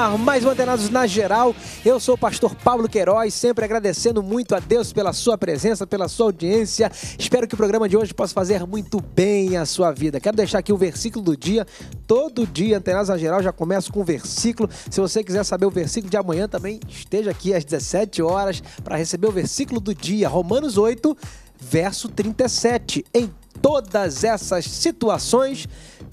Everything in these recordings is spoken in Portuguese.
ar, mais um Antenados na Geral. Eu sou o pastor Pablo Queiroz, sempre agradecendo muito a Deus pela sua presença, pela sua audiência. Espero que o programa de hoje possa fazer muito bem a sua vida. Quero deixar aqui o versículo do dia. Todo dia, Antenados na Geral, já começa com o versículo. Se você quiser saber o versículo de amanhã, também esteja aqui às 17 horas para receber o versículo do dia. Romanos 8, verso 37. Em todas essas situações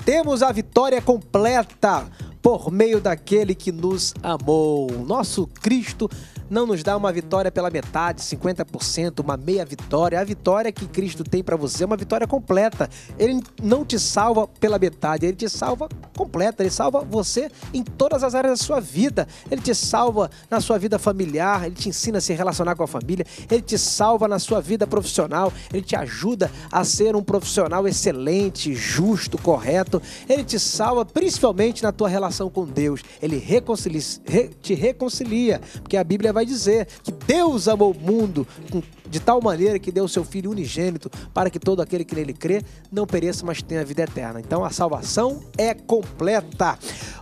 temos a vitória completa por meio daquele que nos amou. Nosso Cristo não nos dá uma vitória pela metade, 50%, uma meia vitória. A vitória que Cristo tem para você é uma vitória completa. Ele não te salva pela metade, ele te salva completa. Ele salva você em todas as áreas da sua vida. Ele te salva na sua vida familiar, ele te ensina a se relacionar com a família, ele te salva na sua vida profissional, ele te ajuda a ser um profissional excelente, justo, correto. Ele te salva principalmente na tua relação com Deus. Ele reconcilia, te reconcilia, porque a Bíblia vai dizer que Deus amou o mundo com de tal maneira que deu seu Filho unigênito, para que todo aquele que nele crê não pereça, mas tenha vida eterna. Então a salvação é completa.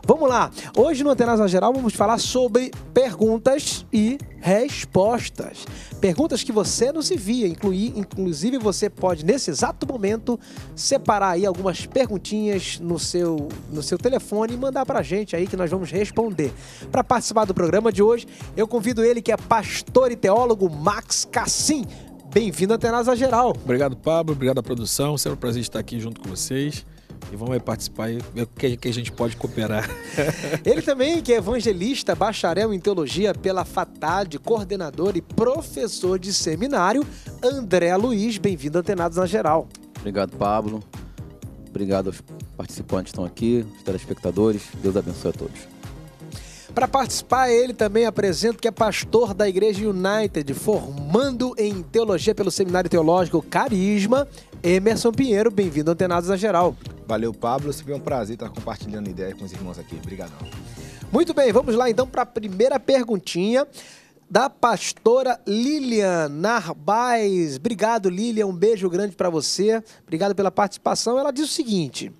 Vamos lá, hoje no Antenas Geral vamos falar sobre perguntas e respostas. Perguntas que você nos envia, incluir, inclusive você pode nesse exato momento separar aí algumas perguntinhas no seu no seu telefone e mandar pra gente aí que nós vamos responder. Para participar do programa de hoje, eu convido ele que é pastor e teólogo Max Cassim sim, bem-vindo à Tenasa Geral. Obrigado, Pablo. Obrigado à produção. Sempre um prazer estar aqui junto com vocês. E vamos aí participar e ver o que a gente pode cooperar. Ele também, que é evangelista, bacharel em teologia pela FATAD, coordenador e professor de seminário, André Luiz. Bem-vindo a Tenados na Geral. Obrigado, Pablo. Obrigado aos participantes que estão aqui, os telespectadores. Deus abençoe a todos. Para participar, ele também apresenta que é pastor da Igreja United, formando em teologia pelo Seminário Teológico Carisma. Emerson Pinheiro, bem-vindo Antenados na Geral. Valeu, Pablo. Sempre é um prazer estar compartilhando ideias com os irmãos aqui. Obrigadão. Muito bem, vamos lá então para a primeira perguntinha da pastora Lilian Narbaz. Obrigado, Lilian. Um beijo grande para você. Obrigado pela participação. Ela diz o seguinte: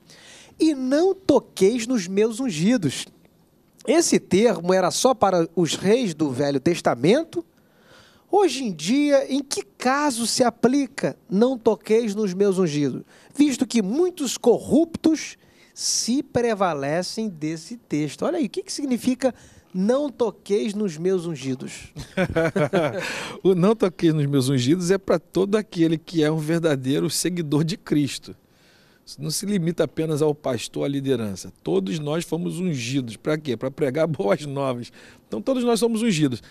E não toqueis nos meus ungidos, esse termo era só para os reis do Velho Testamento? Hoje em dia, em que caso se aplica não toqueis nos meus ungidos? Visto que muitos corruptos se prevalecem desse texto. Olha aí, o que, que significa não toqueis nos meus ungidos? o não toqueis nos meus ungidos é para todo aquele que é um verdadeiro seguidor de Cristo não se limita apenas ao pastor, à liderança. Todos nós fomos ungidos. Para quê? Para pregar boas novas. Então, todos nós somos ungidos.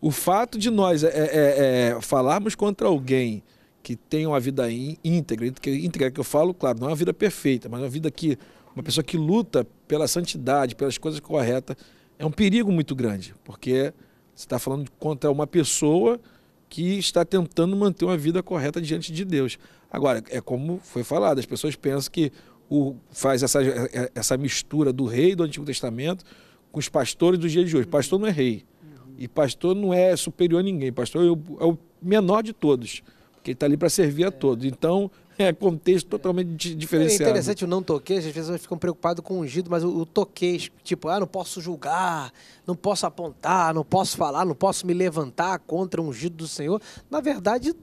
O fato de nós é, é, é, é falarmos contra alguém que tem uma vida íntegra, íntegra que eu falo, claro, não é uma vida perfeita, mas uma vida que uma pessoa que luta pela santidade, pelas coisas corretas, é um perigo muito grande, porque você está falando contra uma pessoa que está tentando manter uma vida correta diante de Deus. Agora, é como foi falado, as pessoas pensam que o, faz essa, é, é, essa mistura do rei do Antigo Testamento com os pastores dos dias de hoje. Pastor não é rei. E pastor não é superior a ninguém. Pastor é o, é o menor de todos. Porque ele está ali para servir a é. todos. Então, é contexto totalmente diferenciado. É interessante o não toquês, às vezes ficam preocupados com o ungido, mas o, o toquês, tipo, ah, não posso julgar, não posso apontar, não posso falar, não posso me levantar contra o ungido do Senhor. Na verdade,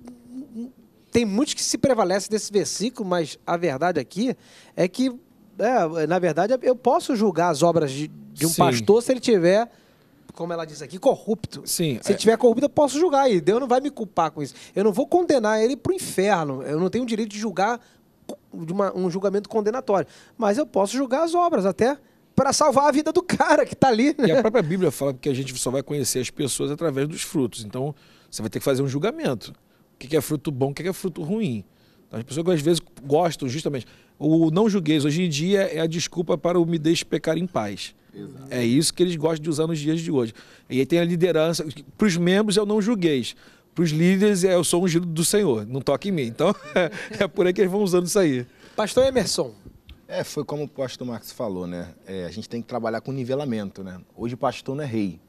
tem muitos que se prevalecem desse versículo, mas a verdade aqui é que, é, na verdade, eu posso julgar as obras de, de um Sim. pastor se ele tiver como ela diz aqui, corrupto. Sim. Se ele é. tiver corrupto, eu posso julgar e Deus não vai me culpar com isso. Eu não vou condenar ele para o inferno. Eu não tenho o direito de julgar de uma, um julgamento condenatório. Mas eu posso julgar as obras até para salvar a vida do cara que está ali. Né? E a própria Bíblia fala que a gente só vai conhecer as pessoas através dos frutos. Então, você vai ter que fazer um julgamento o que é fruto bom, o que é fruto ruim. Então, as pessoas que às vezes gostam justamente. O não julgueis hoje em dia é a desculpa para o me deixe pecar em paz. Exato. É isso que eles gostam de usar nos dias de hoje. E aí tem a liderança. Para os membros é o não julgueis. Para os líderes é eu sou ungido do Senhor, não toque em mim. Então é, é por aí que eles vão usando isso aí. Pastor Emerson. É, foi como o pastor Marcos falou, né? É, a gente tem que trabalhar com nivelamento, né? Hoje o pastor não é rei,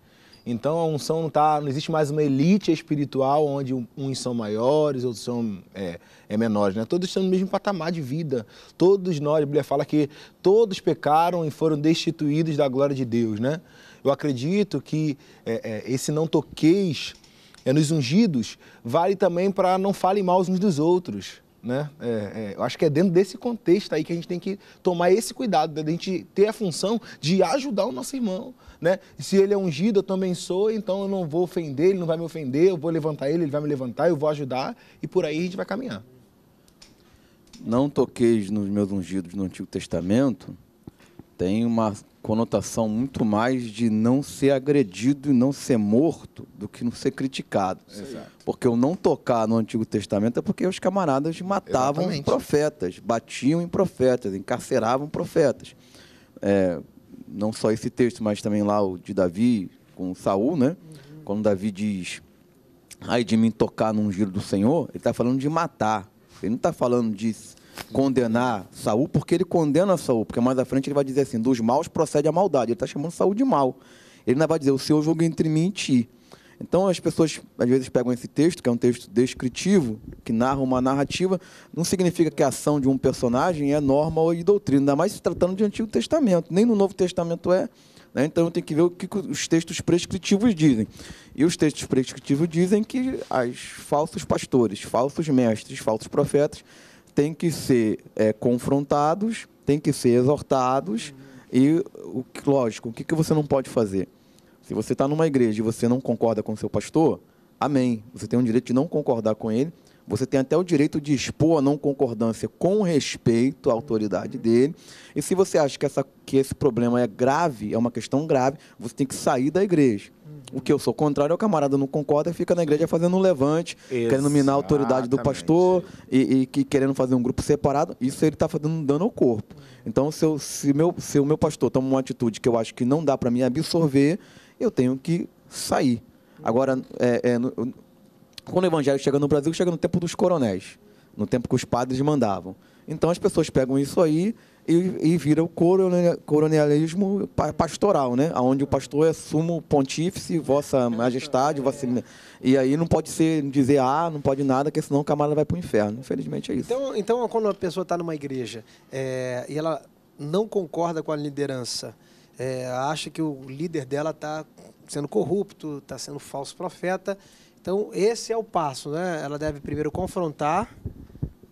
então a unção não está, não existe mais uma elite espiritual onde uns são maiores, outros são é, é menores, né? Todos estão no mesmo patamar de vida. Todos nós, a Bíblia fala que todos pecaram e foram destituídos da glória de Deus, né? Eu acredito que é, é, esse não toqueis é, nos ungidos vale também para não fale mal uns dos outros. Né? É, é, eu acho que é dentro desse contexto aí que a gente tem que tomar esse cuidado, né? a gente ter a função de ajudar o nosso irmão. Né? Se ele é ungido, eu também sou, então eu não vou ofender, ele não vai me ofender, eu vou levantar ele, ele vai me levantar, eu vou ajudar e por aí a gente vai caminhar. Não toqueis nos meus ungidos no Antigo Testamento, tem uma conotação muito mais de não ser agredido e não ser morto do que não ser criticado. Exato. Porque eu não tocar no Antigo Testamento é porque os camaradas matavam Exatamente. profetas, batiam em profetas, encarceravam profetas. É, não só esse texto, mas também lá o de Davi com Saul, né? Uhum. Quando Davi diz, ai de mim tocar num giro do Senhor, ele está falando de matar. Ele não está falando de condenar Saul, porque ele condena Saul, porque mais à frente ele vai dizer assim: dos maus procede a maldade. Ele está chamando Saul de mal. Ele não vai dizer: o seu jogo entre mim e ti. Então as pessoas às vezes pegam esse texto, que é um texto descritivo, que narra uma narrativa, não significa que a ação de um personagem é norma ou doutrina, ainda mais se tratando de Antigo Testamento, nem no Novo Testamento é. Né? Então tem que ver o que os textos prescritivos dizem. E os textos prescritivos dizem que as falsos pastores, falsos mestres, falsos profetas têm que ser é, confrontados, têm que ser exortados e, o, lógico, o que, que você não pode fazer? Se você está numa igreja e você não concorda com o seu pastor, amém. Você tem o direito de não concordar com ele você tem até o direito de expor a não concordância com respeito à autoridade dele. E se você acha que, essa, que esse problema é grave, é uma questão grave, você tem que sair da igreja. O que eu sou contrário é o camarada não concorda e fica na igreja fazendo um levante, Exatamente. querendo minar a autoridade do pastor e, e, e, querendo fazer um grupo separado. Isso ele está fazendo dano ao corpo. Então, se, eu, se, meu, se o meu pastor toma uma atitude que eu acho que não dá para mim absorver, eu tenho que sair. Agora, é, é, quando o evangelho chega no Brasil, chega no tempo dos coronéis, no tempo que os padres mandavam. Então as pessoas pegam isso aí e, e vira o coronelismo pastoral, né? Onde o pastor é sumo pontífice, vossa majestade, vossa... É. e aí não pode ser dizer ah, não pode nada, porque senão o camarada vai para o inferno. Infelizmente é isso. Então, então quando uma pessoa está numa igreja é, e ela não concorda com a liderança, é, acha que o líder dela está sendo corrupto, está sendo falso profeta, então, esse é o passo, né? Ela deve primeiro confrontar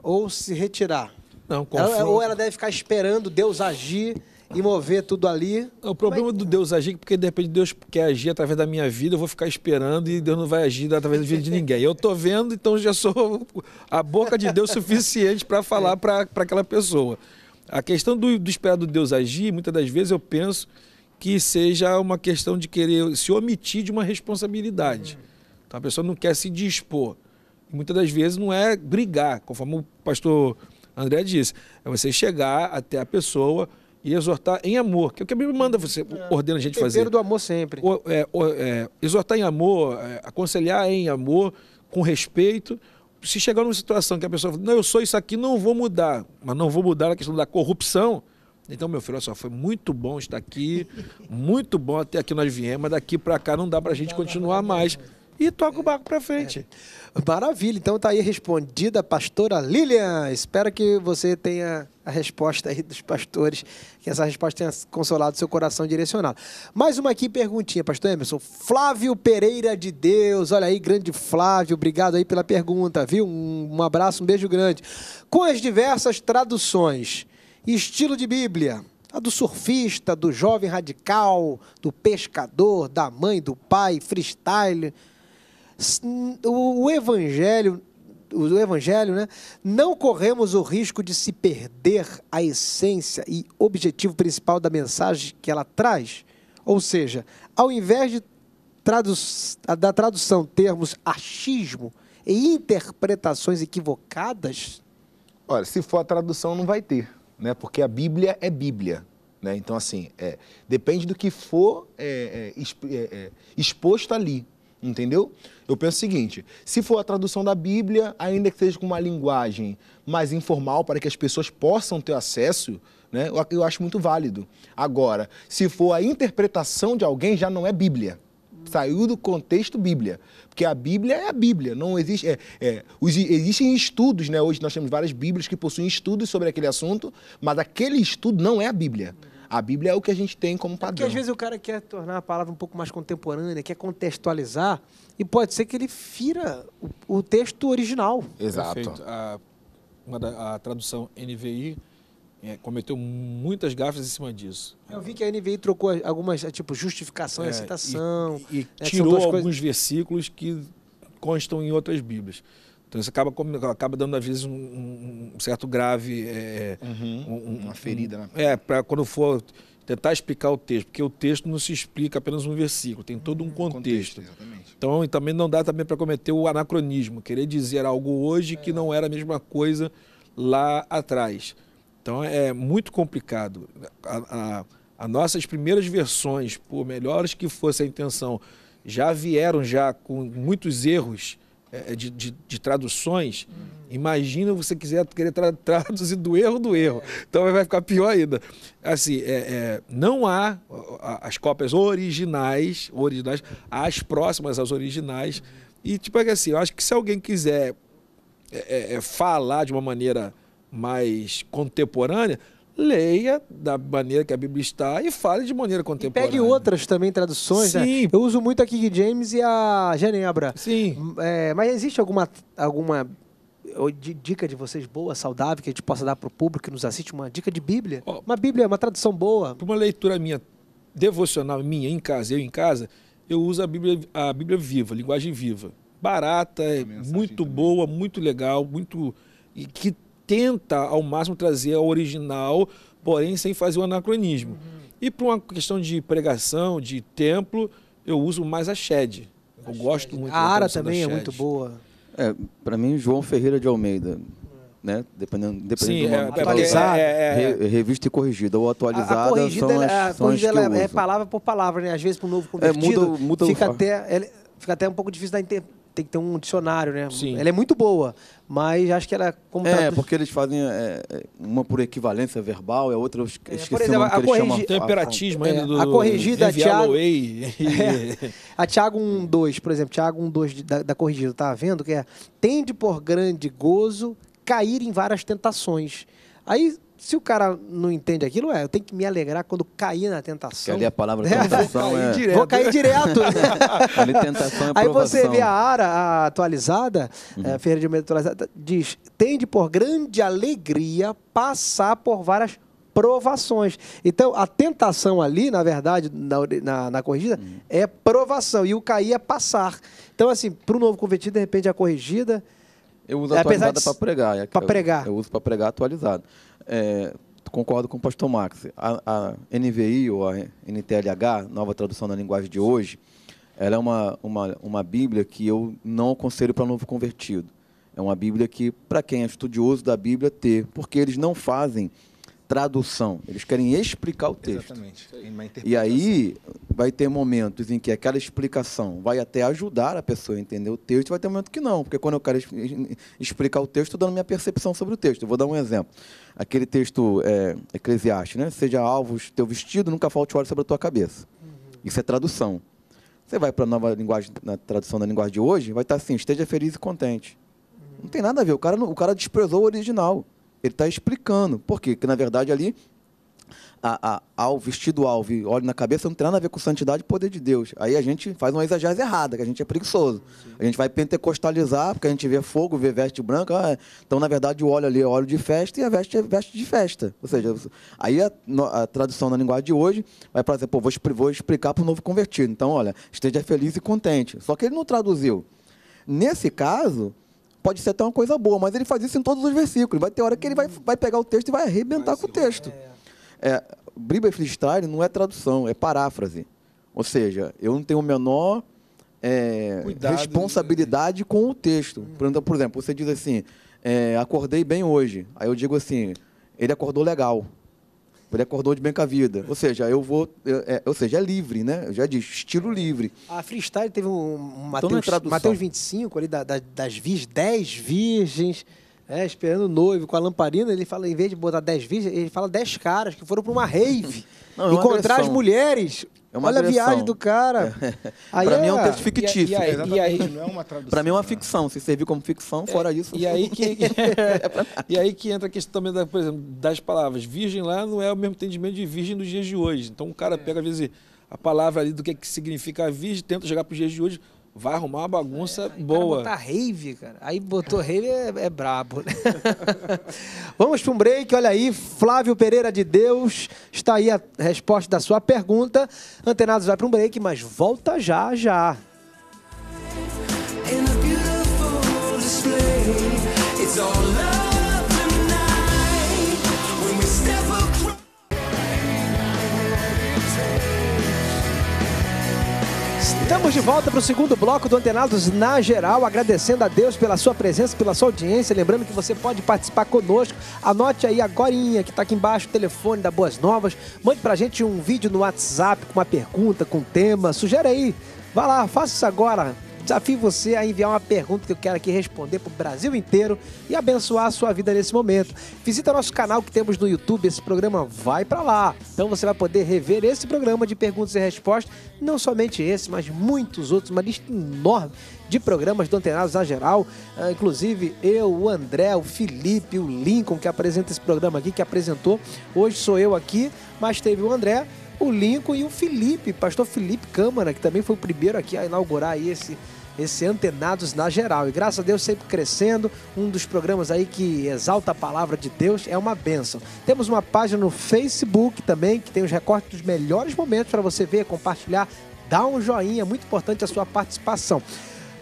ou se retirar. Não, ela, é- ou ela deve ficar esperando Deus agir e mover tudo ali. É, o problema do Deus agir, é porque de repente Deus quer agir através da minha vida, eu vou ficar esperando e Deus não vai agir através da vida de ninguém. Eu estou vendo, então já sou a boca de Deus suficiente para falar para aquela pessoa. A questão do, do esperar do Deus agir, muitas das vezes eu penso que seja uma questão de querer se omitir de uma responsabilidade. Então a pessoa não quer se dispor. Muitas das vezes não é brigar, conforme o pastor André disse. É você chegar até a pessoa e exortar em amor, que é o que a Bíblia manda você, é, ordena a gente fazer. do amor sempre. O, é, o, é, exortar em amor, é, aconselhar em amor, com respeito. Se chegar numa situação que a pessoa fala, não, eu sou isso aqui, não vou mudar, mas não vou mudar a questão da corrupção, então, meu filho, olha só, foi muito bom estar aqui, muito bom até aqui nós viemos, mas daqui para cá não dá para a gente continuar mais e toca o barco para frente. Maravilha. Então tá aí respondida a pastora Lilian. Espero que você tenha a resposta aí dos pastores, que essa resposta tenha consolado seu coração direcionado. Mais uma aqui perguntinha, pastor Emerson. Flávio Pereira de Deus. Olha aí, grande Flávio, obrigado aí pela pergunta, viu? Um, um abraço, um beijo grande. Com as diversas traduções, estilo de Bíblia, a do surfista, do jovem radical, do pescador, da mãe, do pai, freestyle, o evangelho, o evangelho, né? Não corremos o risco de se perder a essência e objetivo principal da mensagem que ela traz. Ou seja, ao invés de tradu da tradução termos achismo e interpretações equivocadas, olha, se for a tradução não vai ter, né? Porque a Bíblia é Bíblia. Né? Então, assim, é, depende do que for é, é, é, é exposto ali entendeu? Eu penso o seguinte: se for a tradução da Bíblia, ainda que seja com uma linguagem mais informal para que as pessoas possam ter acesso, né, eu acho muito válido. Agora, se for a interpretação de alguém, já não é Bíblia. Saiu do contexto Bíblia, porque a Bíblia é a Bíblia, não existe. É, é, os, existem estudos, né? Hoje nós temos várias Bíblias que possuem estudos sobre aquele assunto, mas aquele estudo não é a Bíblia. A Bíblia é o que a gente tem como padrão. É porque às vezes o cara quer tornar a palavra um pouco mais contemporânea, quer contextualizar, e pode ser que ele fira o, o texto original. Exato. A, da, a, tradução NVI é, cometeu muitas gafas em cima disso. Eu vi que a NVI trocou algumas, é, tipo, justificação é, e citação. E, e é, tirou alguns coisas... versículos que constam em outras Bíblias. Então isso acaba, acaba dando, às vezes, um, um certo grave. É, uhum, um, uma ferida, né? É, para quando for tentar explicar o texto, porque o texto não se explica apenas um versículo, tem todo um hum, contexto. contexto então, e também não dá também para cometer o anacronismo, querer dizer algo hoje que não era a mesma coisa lá atrás. Então é muito complicado. A, a, as nossas primeiras versões, por melhores que fosse a intenção, já vieram já com muitos erros é, é de, de, de, traduções, uhum. imagina você quiser querer tra traduzir do erro do erro. Então vai ficar pior ainda. Assim, é, é, não há as cópias originais, originais, as próximas às originais. Uhum. E tipo é assim, eu acho que se alguém quiser é, falar de uma maneira mais contemporânea, leia da maneira que a Bíblia está e fale de maneira contemporânea. E pegue outras também traduções, né? Sim. né? Eu uso muito a King James e a Genebra. Sim. É, mas existe alguma, alguma dica de vocês boa, saudável, que a gente possa dar para o público que nos assiste? Uma dica de Bíblia? Oh, uma Bíblia, uma tradução boa? Para uma leitura minha, devocional minha, em casa, eu em casa, eu uso a Bíblia, a Bíblia viva, a linguagem viva. Barata, é muito boa, muito legal, muito... E que tenta ao máximo trazer a original, porém sem fazer o anacronismo. Uhum. E para uma questão de pregação, de templo, eu uso mais a shed. Eu a gosto shed. muito. A Ara também é muito boa. É, para mim João Ferreira de Almeida, né? Dependendo, dependendo Sim, do nome. É, é, é, é, é. revista e corrigida. Ou atualizada. A, a corrigida, são é, as, a corrigida são as é palavra por palavra, né? Às vezes para o novo convertido. É, muda, muda fica, o... até, fica até um pouco difícil da interpretação tem que ter um dicionário, né? Sim. Ela é muito boa, mas acho que ela... É como é, porque eles fazem é, é, uma por equivalência verbal, é outra... Eu esqueci é, por exemplo, o nome a corrigi... chamam. Temperatismo a, é, ainda do... A corrigida, a Thiago... é, a Thiago 1.2, por exemplo, Thiago 1.2 da, da corrigida, tá vendo? Que é, tende por grande gozo cair em várias tentações. Aí se o cara não entende aquilo, é, eu tenho que me alegrar quando cair na tentação. ali a palavra é, tentação é. Vou cair direto. ali tentação é Aí você vê a ARA a atualizada, uhum. É, Ferreira de Medo atualizada, diz, tende por grande alegria passar por várias provações. Então, a tentação ali, na verdade, na, na, na corrigida, uhum. é provação. E o cair é passar. Então, assim, para o novo convertido, de repente, a corrigida... Eu uso é, atualizada para pregar. Para pregar. Eu, eu uso para pregar atualizado é, concordo com o pastor Max. A, a, NVI ou a NTLH, nova tradução da linguagem de hoje, ela é uma, uma, uma Bíblia que eu não aconselho para novo convertido. É uma Bíblia que, para quem é estudioso da Bíblia, ter, porque eles não fazem tradução, eles querem explicar o texto. Exatamente. E aí vai ter momentos em que aquela explicação vai até ajudar a pessoa a entender o texto, vai ter momentos que não, porque quando eu quero explicar o texto, estou dando minha percepção sobre o texto. Eu vou dar um exemplo. Aquele texto é, Eclesiastes, né? Seja alvos teu vestido, nunca falte óleo sobre a tua cabeça. Uhum. Isso é tradução. Você vai para a nova linguagem, na tradução da linguagem de hoje, vai estar tá assim, esteja feliz e contente. Uhum. Não tem nada a ver, o cara, o cara desprezou o original. Ele está explicando. Por quê? Porque, na verdade, ali, a, a, ao vestido alvo e óleo na cabeça não tem nada a ver com santidade e poder de Deus. Aí a gente faz uma exageração errada, que a gente é preguiçoso. Sim. A gente vai pentecostalizar, porque a gente vê fogo, vê veste branca. Ah, então, na verdade, o óleo ali é óleo de festa e a veste é veste de festa. Ou seja, aí a, a tradução na linguagem de hoje vai para dizer, pô, vou, vou explicar para o novo convertido. Então, olha, esteja feliz e contente. Só que ele não traduziu. Nesse caso, pode ser até uma coisa boa, mas ele faz isso em todos os versículos. Vai ter hora que ele vai, uhum. vai pegar o texto e vai arrebentar com o texto. É. é, Bíblia Freestyle não é tradução, é paráfrase. Ou seja, eu não tenho o menor é, Cuidado, responsabilidade né? com o texto. Uhum. Por exemplo, você diz assim, é, acordei bem hoje. Aí eu digo assim, ele acordou legal. Ele acordou de bem com a vida. Ou seja, eu vou. É, ou seja, é livre, né? Eu já disse, estilo livre. A freestyle teve um, um Mateus, Mateus 25 ali da, da, das 10 virgens. É, esperando o noivo com a lamparina, ele fala, em vez de botar 10 virgens, ele fala 10 caras que foram para uma rave. Não, é encontrar as mulheres é uma Olha agressão. a viagem do cara. É. Para mim é um é- texto fictício. E, e, e aí, não é uma tradução. Para mim é uma né? ficção. Se servir como ficção, fora é, isso. E aí, que, é e aí que entra a questão também, da, por exemplo, das palavras. Virgem lá não é o mesmo entendimento de virgem dos dias de hoje. Então o cara pega, às vezes, a palavra ali do que, que significa a virgem, tenta jogar para os dias de hoje vai arrumar uma bagunça é, boa. Botar rave, cara. Aí botou rave é, é brabo. Né? Vamos para um break. Olha aí, Flávio Pereira de Deus. Está aí a resposta da sua pergunta. Antenados vai para um break, mas volta já, já. It's all love. Estamos de volta para o segundo bloco do Antenados na geral, agradecendo a Deus pela sua presença, pela sua audiência. Lembrando que você pode participar conosco. Anote aí agora, que está aqui embaixo o telefone da Boas Novas. Mande para a gente um vídeo no WhatsApp com uma pergunta, com tema. Sugere aí. Vá lá, faça isso agora. Desafio você a enviar uma pergunta que eu quero aqui responder para o Brasil inteiro e abençoar a sua vida nesse momento. Visita nosso canal que temos no YouTube, esse programa vai para lá. Então você vai poder rever esse programa de perguntas e respostas, não somente esse, mas muitos outros, uma lista enorme de programas do Antenados na geral. Uh, inclusive, eu, o André, o Felipe, o Lincoln, que apresenta esse programa aqui, que apresentou. Hoje sou eu aqui, mas teve o André, o Lincoln e o Felipe, pastor Felipe Câmara, que também foi o primeiro aqui a inaugurar esse esse Antenados na Geral. E graças a Deus sempre crescendo, um dos programas aí que exalta a palavra de Deus, é uma benção. Temos uma página no Facebook também, que tem os recortes dos melhores momentos para você ver, compartilhar, dar um joinha, muito importante a sua participação.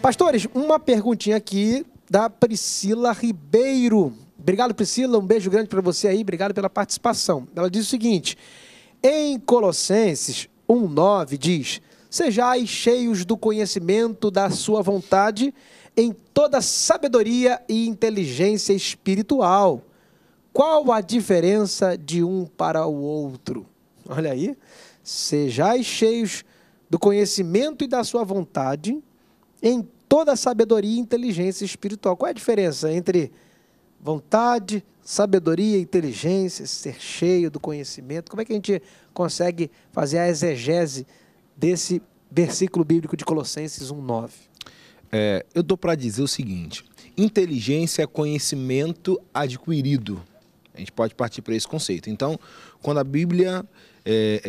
Pastores, uma perguntinha aqui da Priscila Ribeiro. Obrigado, Priscila, um beijo grande para você aí, obrigado pela participação. Ela diz o seguinte: em Colossenses 1:9 diz: Sejais cheios do conhecimento da sua vontade, em toda sabedoria e inteligência espiritual. Qual a diferença de um para o outro? Olha aí. Sejais cheios do conhecimento e da sua vontade, em toda sabedoria e inteligência espiritual. Qual é a diferença entre vontade, sabedoria, inteligência, ser cheio do conhecimento? Como é que a gente consegue fazer a exegese desse versículo bíblico de Colossenses 1:9? É, eu dou para dizer o seguinte: inteligência é conhecimento adquirido. A gente pode partir para esse conceito. Então, quando a Bíblia é,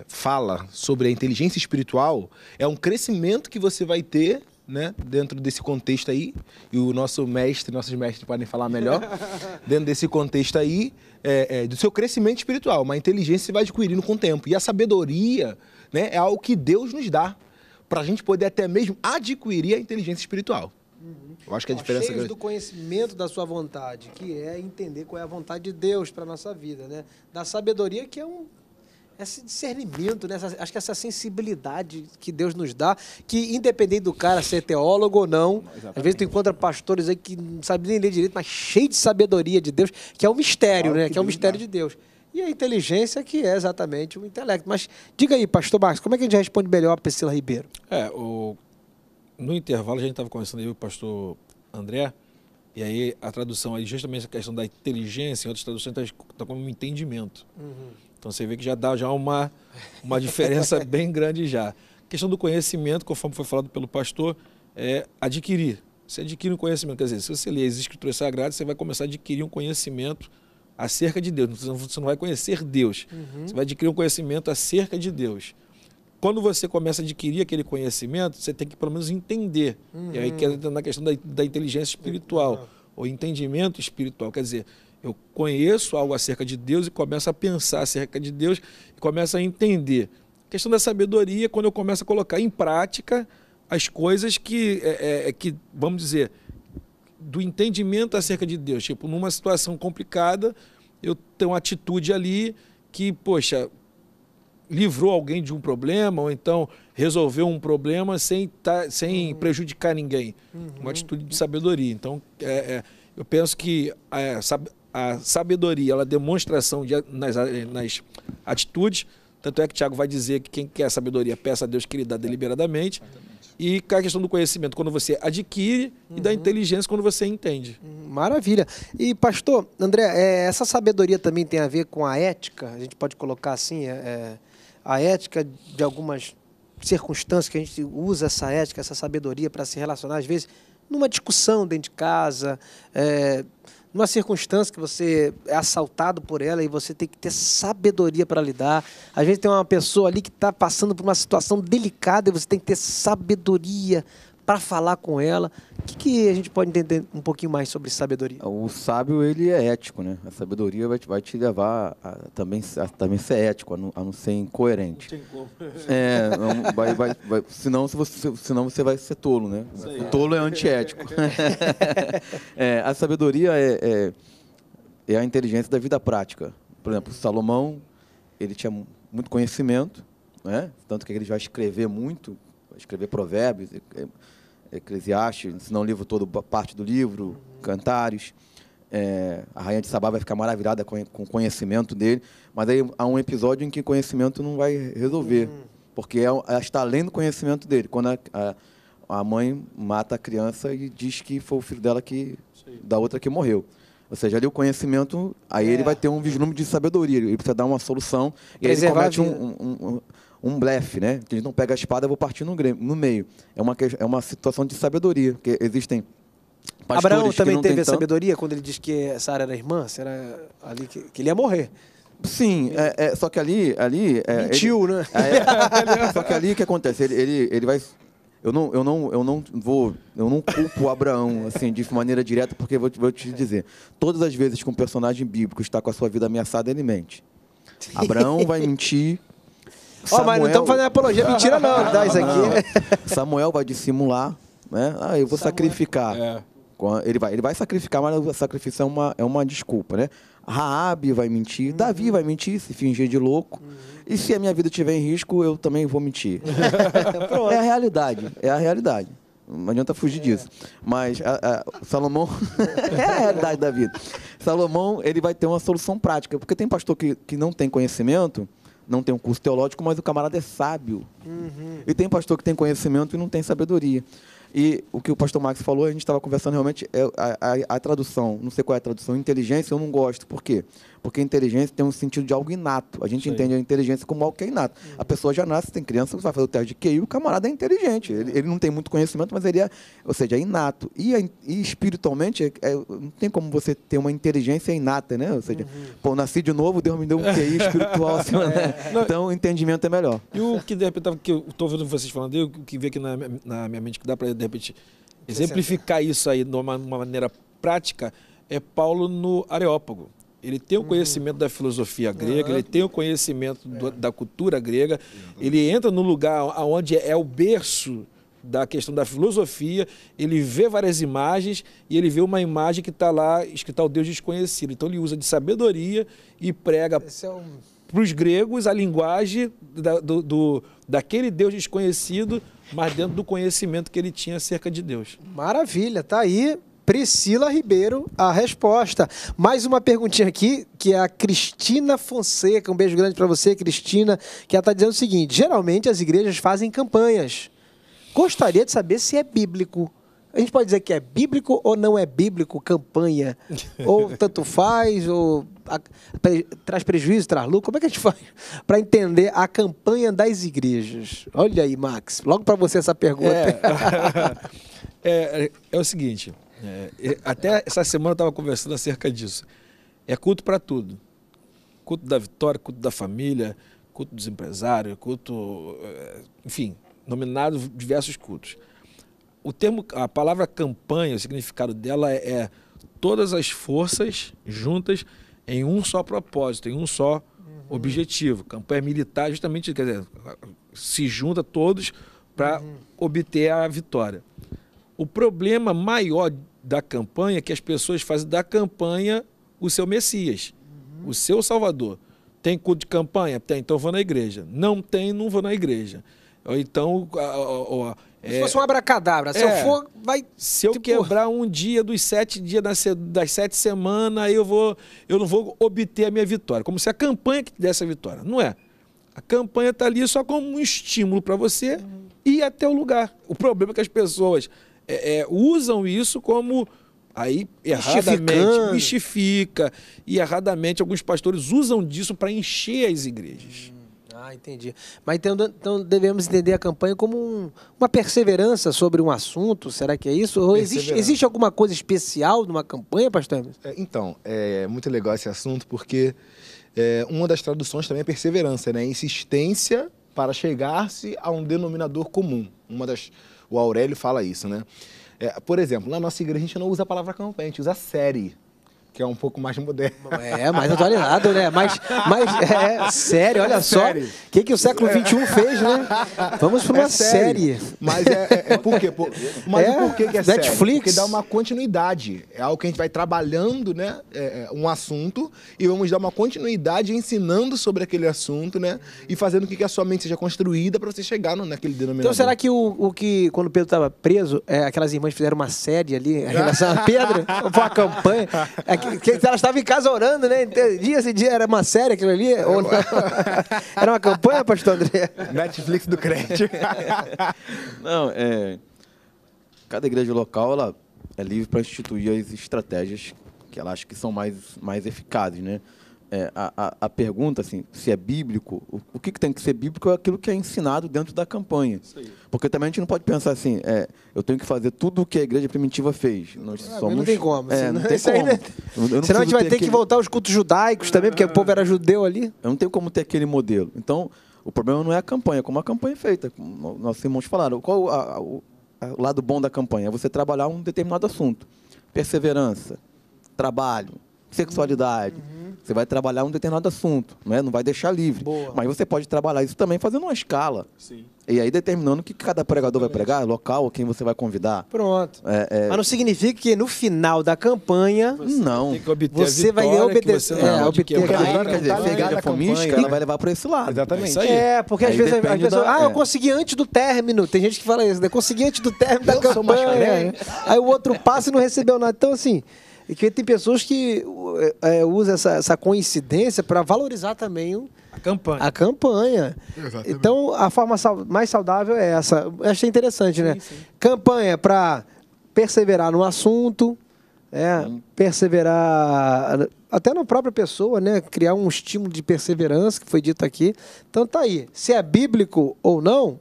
é, fala sobre a inteligência espiritual, é um crescimento que você vai ter né? Dentro desse contexto aí, e o nosso mestre, nossos mestres podem falar melhor, dentro desse contexto aí, é, é, do seu crescimento espiritual, uma inteligência se vai adquirindo com o tempo. E a sabedoria né, é algo que Deus nos dá para a gente poder até mesmo adquirir a inteligência espiritual. Uhum. Eu acho que a diferença Cheios é do conhecimento da sua vontade, que é entender qual é a vontade de Deus para nossa vida, né? Da sabedoria que é um esse discernimento, né? acho que essa sensibilidade que Deus nos dá, que independente do cara ser teólogo ou não, Exatamente. às vezes tu encontra pastores aí que não sabem nem ler direito, mas cheio de sabedoria de Deus, que é um mistério, claro né? Que, é um mistério de Deus. E a inteligência que é exatamente o intelecto. Mas diga aí, pastor Marcos, como é que a gente responde melhor a Priscila Ribeiro? É, o... no intervalo a gente estava conversando aí com o pastor André, e aí a tradução aí, justamente essa questão da inteligência, em outras traduções está tá como um entendimento. Uhum. Então você vê que já dá já uma, uma diferença bem grande já. A questão do conhecimento, conforme foi falado pelo pastor, é adquirir. Você adquire um conhecimento, quer dizer, se você ler as escrituras sagradas, você vai começar a adquirir um conhecimento acerca de Deus. Você não vai conhecer Deus, uhum. você vai adquirir um conhecimento acerca de Deus. Quando você começa a adquirir aquele conhecimento, você tem que pelo menos entender. Uhum. E aí que uhum. entra na questão da, da inteligência espiritual, uhum. ou entendimento espiritual. Quer dizer, eu conheço algo acerca de Deus e começo a pensar acerca de Deus e começo a entender. A questão da sabedoria é quando eu começo a colocar em prática as coisas que, é, é, é, que vamos dizer, do entendimento acerca de Deus. Tipo, numa situação complicada, eu tenho uma atitude ali que, poxa, livrou alguém de um problema ou então resolveu um problema sem, tá, sem uhum. prejudicar ninguém. Uhum. Uma atitude de sabedoria. Então, é, é, eu penso que é, a sabedoria, a demonstração de, nas, nas atitudes. Tanto é que Tiago vai dizer que quem quer sabedoria, peça a Deus que lhe dá deliberadamente. E a questão do conhecimento, quando você adquire, uhum. e da uhum. inteligência, quando você entende. Uhum, maravilha. E, pastor, André, é, essa sabedoria também tem a ver com a ética? A gente pode colocar assim, é, é, a ética de algumas circunstâncias que a gente usa essa ética, essa sabedoria para se relacionar, às vezes, numa discussão dentro de casa, é, numa circunstância que você é assaltado por ela e você tem que ter sabedoria para lidar. a gente tem uma pessoa ali que está passando por uma situação delicada e você tem que ter sabedoria para falar com ela? O que, que, a gente pode entender um pouquinho mais sobre sabedoria? O sábio, ele é ético, né? A sabedoria vai te, vai te levar a, também, a também ser ético, a não, a não ser incoerente. Não é, não, vai, vai, vai, senão, se você, senão você vai ser tolo, né? o tolo é, antiético. é, a sabedoria é, é, é a inteligência da vida prática. Por exemplo, Salomão, ele tinha muito conhecimento, né? tanto que ele já escreveu muito, escreveu escrever provérbios, é, Eclesiastes, se não o livro todo, parte do livro, Cantares. É, a rainha de Sabá vai ficar maravilhada com, o conhecimento dele, mas aí há um episódio em que conhecimento não vai resolver, uhum. porque ela é, é, está além do conhecimento dele. Quando a, a, a, mãe mata a criança e diz que foi o filho dela que da outra que morreu. Ou seja, ali o conhecimento, aí é. ele vai ter um vislumbre de sabedoria, ele precisa dar uma solução, e aí ele comete um, um, um, um blefe, né? Que ele não pega a espada, eu vou partir no, no meio. É uma, é uma situação de sabedoria, porque existem Abraão também teve a sabedoria quando ele disse que Sara era irmã, será ali que, que, ele ia morrer. Sim, é, é, só que ali. ali é, Mentiu, né? É, ele, né? É, só que ali o que acontece? Ele, ele, ele vai. Eu não, eu, não, eu não vou. Eu não culpo Abraão, assim, de maneira direta, porque vou, vou te dizer. Todas as vezes que um personagem bíblico está com a sua vida ameaçada, ele mente. Abraão vai mentir Samuel... Oh, mas não estamos fazendo apologia mentira, não, tá? Isso aqui. Samuel vai dissimular, né? Ah, eu vou Samuel... sacrificar. É. Ele vai, ele vai sacrificar, mas o sacrifício é uma, é uma desculpa, né? Raabe vai mentir, uhum. Davi vai mentir, se fingir de louco. Uhum. E se a minha vida estiver em risco, eu também vou mentir. é a realidade, é a realidade. Não adianta fugir é. disso. Mas a, a, Salomão é a realidade da vida. Salomão ele vai ter uma solução prática, porque tem pastor que, que não tem conhecimento não tem um curso teológico, mas o camarada é sábio. Uhum. E tem pastor que tem conhecimento e não tem sabedoria. E o que o pastor Max falou, a gente estava conversando realmente, é a, a, a, tradução, não sei qual é a tradução, inteligência eu não gosto. Por quê? Porque inteligência tem um sentido de algo inato. A gente Sim. entende a inteligência como algo que é inato. Uhum. A pessoa já nasce, tem criança, vai fazer o teste de QI, o camarada é inteligente. Ele, ele não tem muito conhecimento, mas ele é, ou seja, é inato. E, e espiritualmente, é, é, não tem como você ter uma inteligência inata, né? Ou seja, uhum. pô, nasci de novo, Deus me deu um QI espiritual. Assim, né? É. Então o entendimento é melhor. E o que de repente, que eu estou ouvindo vocês falando, o que vê aqui na, na, minha mente, que dá para, de repente, exemplificar isso aí de uma, uma maneira prática, é Paulo no Areópago. Ele tem o hum. conhecimento da filosofia grega, ele tem o conhecimento do, é. da cultura grega, ele entra no lugar onde é o berço da questão da filosofia, ele vê várias imagens e ele vê uma imagem que está lá escrita ao Deus desconhecido. Então ele usa de sabedoria e prega é um... para os gregos a linguagem da, do, do, daquele Deus desconhecido, mas dentro do conhecimento que ele tinha acerca de Deus. Maravilha, tá aí Priscila Ribeiro a resposta. Mais uma perguntinha aqui, que é a Cristina Fonseca. Um beijo grande para você, Cristina, que ela está dizendo o seguinte: geralmente as igrejas fazem campanhas. Gostaria de saber se é bíblico. A gente pode dizer que é bíblico ou não é bíblico campanha? ou tanto faz, ou a, pre, traz prejuízo, traz lucro? Como é que a gente faz para entender a campanha das igrejas? Olha aí, Max, logo para você essa pergunta. É. é, é, é o seguinte. É, até essa semana eu estava conversando acerca disso. É culto para tudo. Culto da vitória, culto da família, culto dos empresários, culto. É, enfim, nominado diversos cultos. O termo, a palavra campanha, o significado dela é, é todas as forças juntas em um só propósito, em um só uhum. objetivo. Campanha militar, justamente, quer dizer, se junta todos para uhum. obter a vitória. O problema maior da campanha que as pessoas fazem da campanha o seu Messias, uhum. o seu Salvador. Tem culto de campanha? Tem, então vou na igreja. Não tem, não vou na igreja. Ou então. é, se fosse um abracadabra, se é, eu for, vai. Se eu tipo... quebrar um dia dos sete dias das sete semanas, aí eu, vou, eu não vou obter a minha vitória. Como se a campanha que desse a vitória. Não é. A campanha está ali só como um estímulo para você uhum. ir até o lugar. O problema é que as pessoas é, é, usam isso como aí erradamente mistifica e erradamente alguns pastores usam disso para encher as igrejas. Hum. Ah, entendi. Mas então, então, devemos entender a campanha como um, uma perseverança sobre um assunto, será que é isso? Ou existe, existe alguma coisa especial numa campanha, pastor É, então, é muito legal esse assunto porque é, uma das traduções também é perseverança, né? Insistência para chegar-se a um denominador comum. Uma das o Aurélio fala isso, né? É, por exemplo, na nossa igreja a gente não usa a palavra campanha, a gente usa série que é um pouco mais moderno. É, é, mais atualizado, né? Mas, mas é sério, olha é só. O que, que o século XXI fez, né? Vamos para uma é série. Mas é, é, é, por quê? Por, mas é, por que, que é Netflix. série? Porque dá uma continuidade. É algo que a gente vai trabalhando, né? É, um assunto e vamos dar uma continuidade ensinando sobre aquele assunto, né? E fazendo com que a sua mente seja construída para você chegar no, naquele denominador. Então será que o, o que, quando o Pedro estava preso, aquelas irmãs fizeram uma série ali em relação a Pedro? Foi uma campanha. É que, ela estava em casa orando, né? Então, dia esse dia era uma série aquilo ali? Ou não? Era uma campanha, pastor André? Netflix do crédito. não, é. Cada igreja local ela é livre para instituir as estratégias que ela acha que são mais, mais eficazes, né? é, a, a, pergunta assim, se é bíblico, o, o que, que, tem que ser bíblico é aquilo que é ensinado dentro da campanha. Porque também a gente não pode pensar assim, é, eu tenho que fazer tudo o que a igreja primitiva fez. Nós ah, somos, não tem como. É, não tem como. Ainda... É- não senão a gente vai ter, ter aquele... que voltar aos cultos judaicos também, porque o povo era judeu ali. Eu não tenho como ter aquele modelo. Então, o problema não é a campanha, como a campanha é feita. Como nossos irmãos falaram. Qual a, a, o lado bom da campanha? É você trabalhar um determinado assunto. Perseverança, trabalho, sexualidade. Uhum. Você vai trabalhar um determinado assunto, né? não vai deixar livre. Boa. Mas você pode trabalhar isso também fazendo uma escala. Sim. E aí determinando o que cada pregador Exatamente. vai pregar, local, quem você vai convidar. Pronto. É, é... Mas não significa que no final da campanha. Você não. você vai obedecer. Você não é, obter quebrar, é a vitória, quer dizer, tá ela vai levar para esse lado. Exatamente. É, é porque aí às vezes as pessoas. Da... Ah, eu é. consegui antes do término. Tem gente que fala isso, né? Consegui antes do término eu da campanha. Aí o outro passa e não recebeu nada. Então, assim. E que tem pessoas que é, é usam essa, essa coincidência para valorizar também o, a campanha. A campanha. Exatamente. Então, a forma mais saudável é essa. Eu achei interessante, né? sim. Campanha para perseverar no assunto, é, perseverar até na própria pessoa, né? Criar um estímulo de perseverança, que foi dito aqui. Então tá aí. Se é bíblico ou não,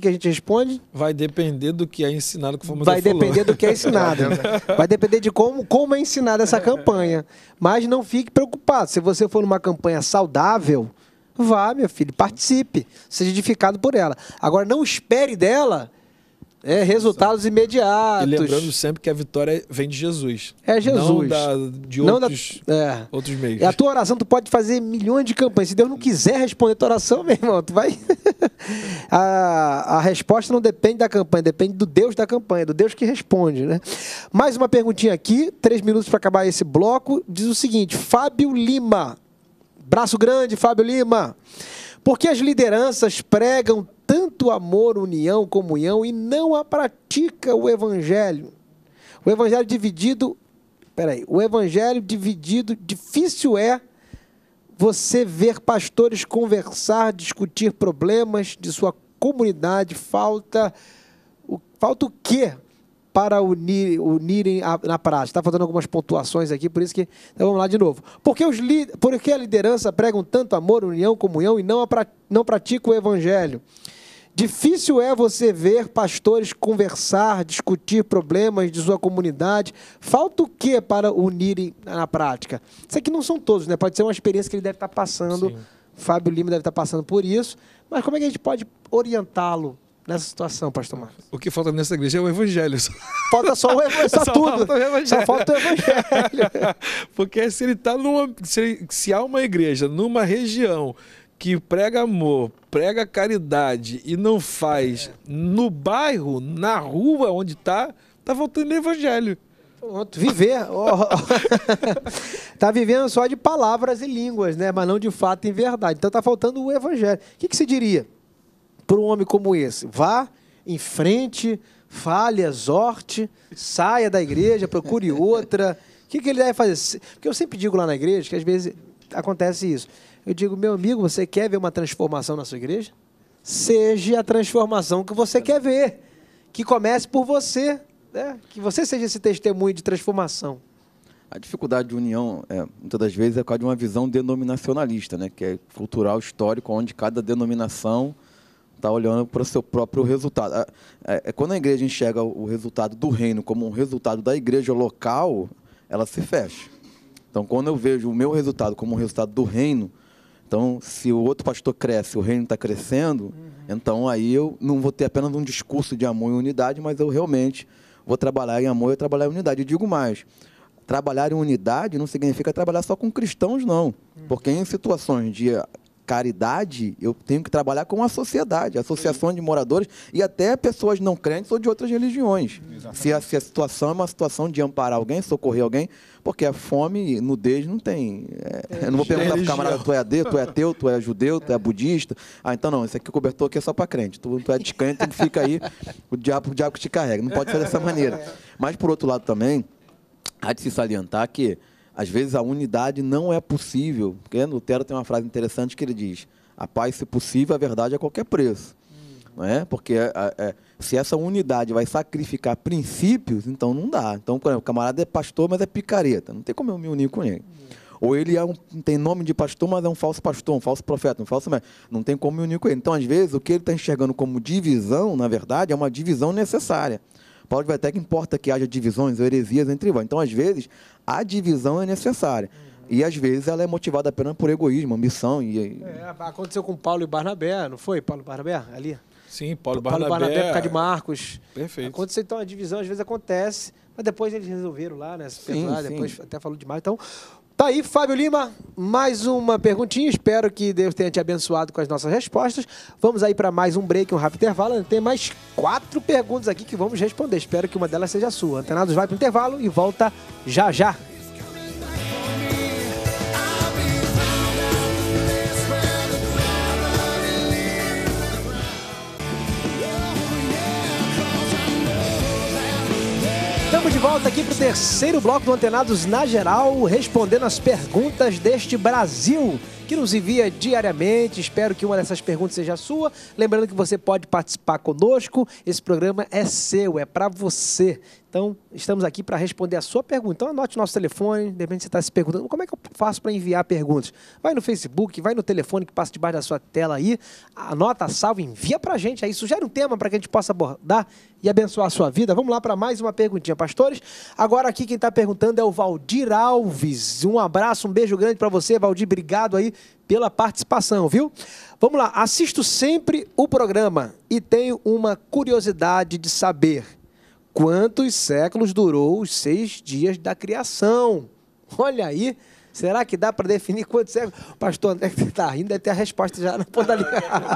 que, que a gente responde? Vai depender do que é ensinado conforme Vai depender do que é ensinado. Vai depender de como, como é ensinada essa é. campanha. Mas não fique preocupado. Se você for numa campanha saudável, vá, meu filho, participe. Seja edificado por ela. Agora, não espere dela é, resultados imediatos. E lembrando sempre que a vitória vem de Jesus. É Jesus. Não da, de não outros, da, é. outros meios. a tua oração, tu pode fazer milhões de campanhas. Se Deus não quiser responder a tua oração, meu irmão, tu vai. a, a resposta não depende da campanha, depende do Deus da campanha, do Deus que responde, né? Mais uma perguntinha aqui, três minutos para acabar esse bloco. Diz o seguinte: Fábio Lima. Braço grande, Fábio Lima. Por que as lideranças pregam tanto amor, união, comunhão e não a pratica o evangelho. O evangelho dividido, peraí, o evangelho dividido difícil é você ver pastores conversar, discutir problemas de sua comunidade, falta o, falta o quê para unir, unirem a, na prática? Está faltando algumas pontuações aqui, por isso que. Então vamos lá de novo. Porque, os, que a liderança pregam tanto amor, união, comunhão e não, a, não pratica o evangelho? Difícil é você ver pastores conversar, discutir problemas de sua comunidade. Falta o que para unirem na prática? Isso aqui não são todos, né? Pode ser uma experiência que ele deve estar passando. Sim. Fábio Lima deve estar passando por isso. Mas como é que a gente pode orientá-lo nessa situação, pastor Marcos? O que falta nessa igreja é o evangelho. Falta só o evangelho, só, só tudo. Falta o evangelho. Só falta o evangelho. Porque se ele está numa. Se, se há uma igreja numa região que prega amor, prega caridade e não faz é. no bairro, na rua onde está, está faltando evangelho. Pronto, viver. Está vivendo só de palavras e línguas, né? Mas não de fato e verdade. Então está faltando o evangelho. O que, que se diria para um homem como esse? Vá em frente, fale, exorte, saia da igreja, procure outra. O que, que ele deve fazer? Porque eu sempre digo lá na igreja que às vezes acontece isso. Eu digo, meu amigo, você quer ver uma transformação na sua igreja? Seja a transformação que você quer ver. Que comece por você. Né? Que você seja esse testemunho de transformação. A dificuldade de união, é, muitas das vezes, é por causa de uma visão denominacionalista, né? que é cultural, histórico, onde cada denominação está olhando para o seu próprio resultado. É, é, quando a igreja enxerga o resultado do reino como um resultado da igreja local, ela se fecha. Então, quando eu vejo o meu resultado como um resultado do reino, então, se o outro pastor cresce, o reino está crescendo, uhum. então aí eu não vou ter apenas um discurso de amor e unidade, mas eu realmente vou trabalhar em amor e trabalhar em unidade. E digo mais, trabalhar em unidade não significa trabalhar só com cristãos, não. Uhum. Porque em situações de caridade, eu tenho que trabalhar com a sociedade, associação de moradores e até pessoas não crentes ou de outras religiões. Se a, se a, situação é uma situação de amparar alguém, socorrer alguém, porque a fome, nudez, não tem. É, eu não vou perguntar para o camarada, tu é AD, tu é ateu, tu é judeu, tu é budista. Ah, então não, esse aqui cobertor aqui é só para crente. Tu, tu é descrente, tu fica aí, o diabo, o diabo que te carrega. Não pode ser dessa maneira. É. Mas, por outro lado, também, há de se salientar que às vezes a unidade não é possível. Porque Lutero tem uma frase interessante que ele diz: a paz, se possível, a verdade é a qualquer preço. Uhum. Não é? Porque é, é, se essa unidade vai sacrificar princípios, então não dá. Então, por exemplo, o camarada é pastor, mas é picareta. Não tem como eu me unir com ele. Uhum. Ou ele é um, tem nome de pastor, mas é um falso pastor, um falso profeta, um falso mestre. Não tem como me unir com ele. Então, às vezes, o que ele está enxergando como divisão, na verdade, é uma divisão necessária. Paulo vai até que importa que haja divisões ou heresias entre vós. Então, às vezes, a divisão é necessária. E às vezes ela é motivada apenas por egoísmo, missão. E... É, aconteceu com Paulo e Barnabé, não foi? Paulo e Barnabé ali? Sim, Paulo e Barnabé. Paulo Barnabé por causa de Marcos. Perfeito. Aconteceu então a divisão, às vezes acontece, mas depois eles resolveram lá, né? Se depois até falou demais. Então, Tá aí, Fábio Lima, mais uma perguntinha. Espero que Deus tenha te abençoado com as nossas respostas. Vamos aí para mais um break, um rápido intervalo. Tem mais quatro perguntas aqui que vamos responder. Espero que uma delas seja sua. Antenados vai para o intervalo e volta já já. Estamos de volta aqui para o terceiro bloco do Antenados na Geral, respondendo as perguntas deste Brasil que nos envia diariamente. Espero que uma dessas perguntas seja sua. Lembrando que você pode participar conosco. Esse programa é seu, é para você. Então, estamos aqui para responder a sua pergunta. Então, anote nosso telefone. De repente, você está se perguntando como é que eu faço para enviar perguntas. Vai no Facebook, vai no telefone que passa debaixo da sua tela aí, anota, salva, envia para a gente aí. Sugere um tema para que a gente possa abordar e abençoar a sua vida. Vamos lá para mais uma perguntinha, pastores. Agora, aqui quem está perguntando é o Valdir Alves. Um abraço, um beijo grande para você, Valdir. Obrigado aí pela participação, viu? Vamos lá. Assisto sempre o programa e tenho uma curiosidade de saber quantos séculos durou os seis dias da criação? Olha aí, será que dá para definir quantos séculos? Pastor André que está rindo, deve ter a resposta já na ponta ali.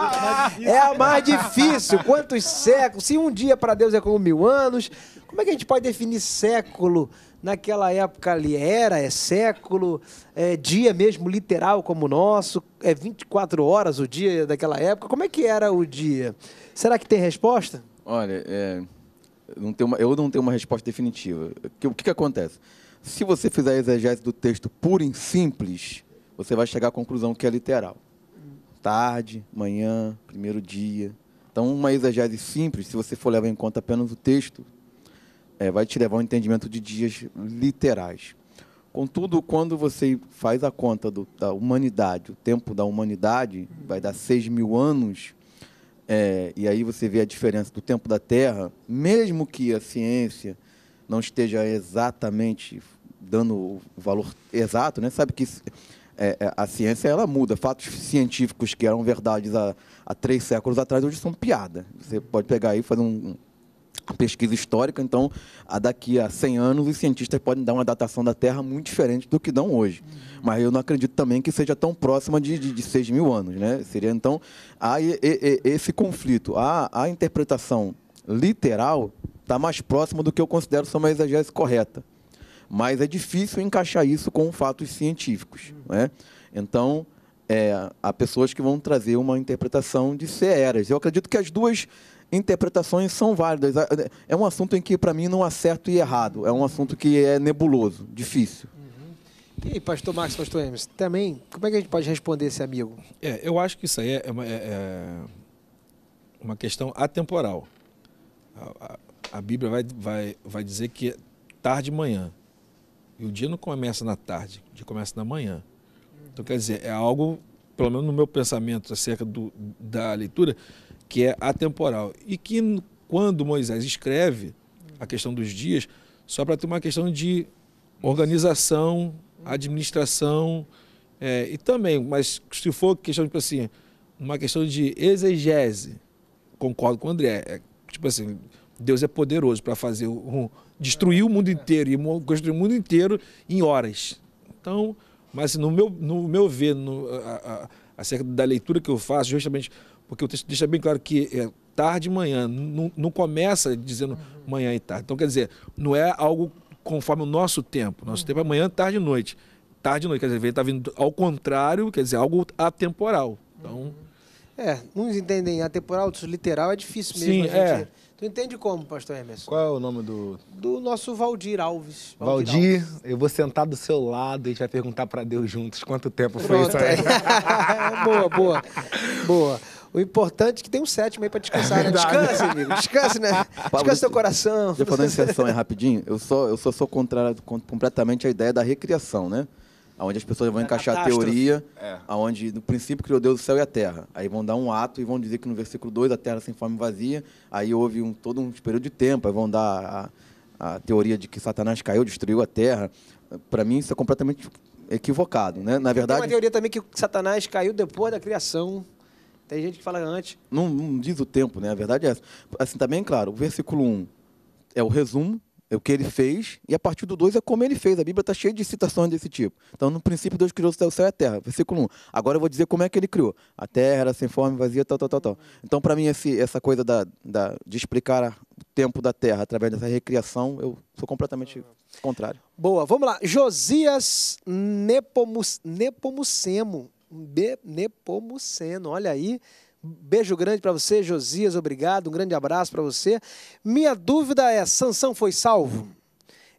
é a mais difícil. Quantos séculos? Se um dia para Deus é como mil anos, como é que a gente pode definir século? Naquela época ali era, é século, é dia mesmo literal como o nosso, é 24 horas o dia daquela época. Como é que era o dia? Será que tem resposta? Olha, é, não uma, eu não tenho uma resposta definitiva. o que, que acontece? Se você fizer a exegese do texto puro e simples, você vai chegar à conclusão que é literal. Tarde, manhã, primeiro dia. Então, uma exegese simples, se você for levar em conta apenas o texto, é, vai te levar ao entendimento de dias literais. Contudo, quando você faz a conta do, da humanidade, o tempo da humanidade, vai dar 6 mil anos, é, e aí você vê a diferença do tempo da Terra, mesmo que a ciência não esteja exatamente dando o valor exato, né? Sabe que é, é, a ciência ela muda. Fatos científicos que eram verdades há, há três séculos atrás hoje são piada. Você pode pegar aí e fazer um, pesquisa histórica, então a daqui a 100 anos os cientistas podem dar uma datação da Terra muito diferente do que dão hoje. Uhum. Mas eu não acredito também que seja tão próxima de, de, de 6 mil anos. Né? Seria então há e, e, esse conflito. A, a interpretação literal está mais próxima do que eu considero ser uma exegese correta. Mas é difícil encaixar isso com fatos científicos. Uhum. Né? Então, é, há pessoas que vão trazer uma interpretação de ser eras. Eu acredito que as duas interpretações são válidas. É um assunto em que, para mim, não há certo e errado. É um assunto que é nebuloso, difícil. Uhum. E aí, pastor Max, pastor Emerson, também, como é que a gente pode responder esse amigo? É, eu acho que isso aí é, é uma, é, é uma questão atemporal. A, a, a, Bíblia vai, vai, vai dizer que é tarde e manhã. E o dia não começa na tarde, o dia começa na manhã. Então, quer dizer, é algo, pelo menos no meu pensamento acerca do, da leitura, que é atemporal. E que quando Moisés escreve a questão dos dias, só para ter uma questão de organização, administração, é, e também, mas se for questão, tipo assim, uma questão de exegese, concordo com o André, é, tipo assim, Deus é poderoso para fazer um, destruir o mundo inteiro e construir o mundo inteiro em horas. Então, mas no meu, no meu ver, no, a, a, acerca da leitura que eu faço, justamente porque o texto deixa bem claro que é tarde e manhã, não, não começa dizendo uhum. manhã e tarde. Então, quer dizer, não é algo conforme o nosso tempo. Nosso uhum. tempo é manhã, tarde e noite. Tarde e noite, quer dizer, ele está vindo ao contrário, quer dizer, algo atemporal. Então... Uhum. É, uns entendem atemporal, outros literal, é difícil mesmo. Sim, gente... é. Tu entende como, pastor Emerson? Qual é o nome do. Do nosso Valdir Alves. Valdir, Valdir Alves. eu vou sentar do seu lado e a gente vai perguntar para Deus juntos quanto tempo Pronto. foi isso aí. É. boa, boa. Boa. O importante é que tem um sétimo aí pra descansar, né? Descanse, amigo. Descanse, né? Descanse seu coração. Já falando em inserção aí rapidinho, eu sou, eu sou, sou contra, completamente a ideia da recriação, né? Onde as pessoas vão é, encaixar a teoria, é. onde no princípio criou Deus o céu e a terra. Aí vão dar um ato e vão dizer que no versículo 2 a terra sem forma e vazia. Aí houve um, todo um período de tempo, aí vão dar a, a teoria de que Satanás caiu, destruiu a terra. Para mim, isso é completamente equivocado, né? Na verdade. Tem uma teoria também que Satanás caiu depois da criação. Tem gente que fala antes. Não, não diz o tempo, né? A verdade é essa. Assim, também, tá claro, o versículo 1 é o resumo, é o que ele fez, e a partir do 2 é como ele fez. A Bíblia está cheia de citações desse tipo. Então, no princípio, Deus criou o céu, o céu e a terra. Versículo 1. Agora eu vou dizer como é que ele criou. A terra era sem forma, vazia, tal, tal, tal, tal. Então, para mim, esse, essa coisa da, da, de explicar o tempo da terra através dessa recriação, eu sou completamente contrário. Boa, vamos lá. Josias Nepomus, Nepomucemo. Nepomuceno. Olha aí. Beijo grande para você, Josias. Obrigado. Um grande abraço para você. Minha dúvida é: Sansão foi salvo?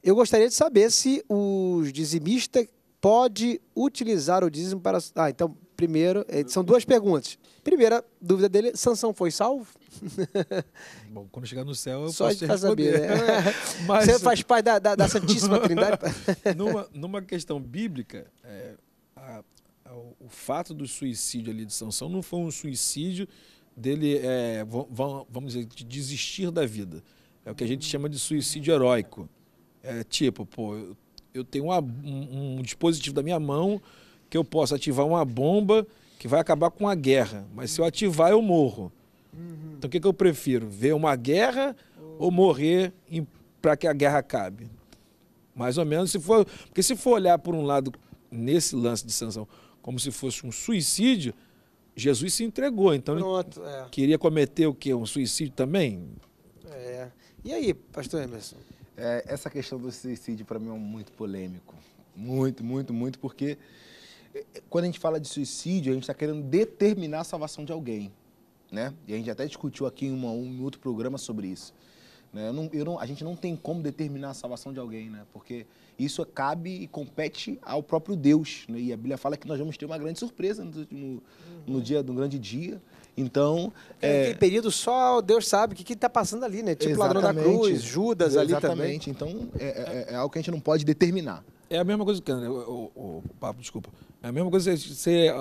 Eu gostaria de saber se os dizimistas pode utilizar o dízimo para. Ah, então, primeiro, é, são duas perguntas. Primeira dúvida dele: Sansão foi salvo? Bom, quando chegar no céu, eu Só posso te tá responder. Saber, né? Mas... Você faz parte da, da, da Santíssima Trindade? numa, numa questão bíblica, é, a o fato do suicídio ali de Sansão não foi um suicídio dele, é, vamos dizer, de desistir da vida. É o que a gente chama de suicídio heróico. É tipo, pô, eu tenho uma, um, um dispositivo da minha mão que eu posso ativar uma bomba que vai acabar com a guerra, mas se eu ativar eu morro. Então o que, que eu prefiro? Ver uma guerra ou morrer para que a guerra acabe? Mais ou menos, se for. Porque se for olhar por um lado nesse lance de sanção como se fosse um suicídio, Jesus se entregou. Então Pronto, ele é. queria cometer o quê? Um suicídio também? É. E aí, pastor Emerson? É, essa questão do suicídio para mim é muito polêmico. Muito, muito, muito, porque é, é, quando a gente fala de suicídio, a gente está querendo determinar a salvação de alguém. Né? E a gente até discutiu aqui em, um em outro programa sobre isso. Né? Eu não, eu não, a gente não tem como determinar a salvação de alguém, né? porque isso cabe e compete ao próprio Deus. Né? E a Bíblia fala que nós vamos ter uma grande surpresa no, no, no dia, grande dia. Então. É... Naquele período só Deus sabe o que está passando ali, né? Tipo Exatamente. ladrão da cruz, Judas Exatamente. ali também. Então é, é, é, é, algo que a gente não pode determinar. É a mesma coisa que. O, o, Papo, desculpa. É a mesma coisa que você,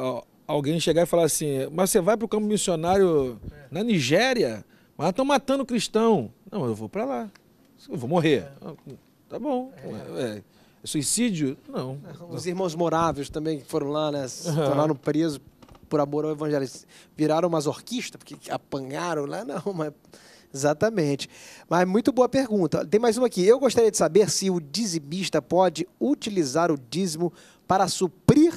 alguém chegar e falar assim: mas você vai para o campo missionário na Nigéria? Mas estão matando cristão. Não, eu vou para lá. Eu vou morrer. tá bom. É. é. É. Suicídio? Não. Os irmãos moráveis também que foram lá, né? lá tornaram presos por amor ao evangelho. Eles viraram mazorquista, porque apanharam lá? Não, mas. Exatamente. Mas muito boa pergunta. Tem mais uma aqui. Eu gostaria de saber se o dizimista pode utilizar o dízimo para suprir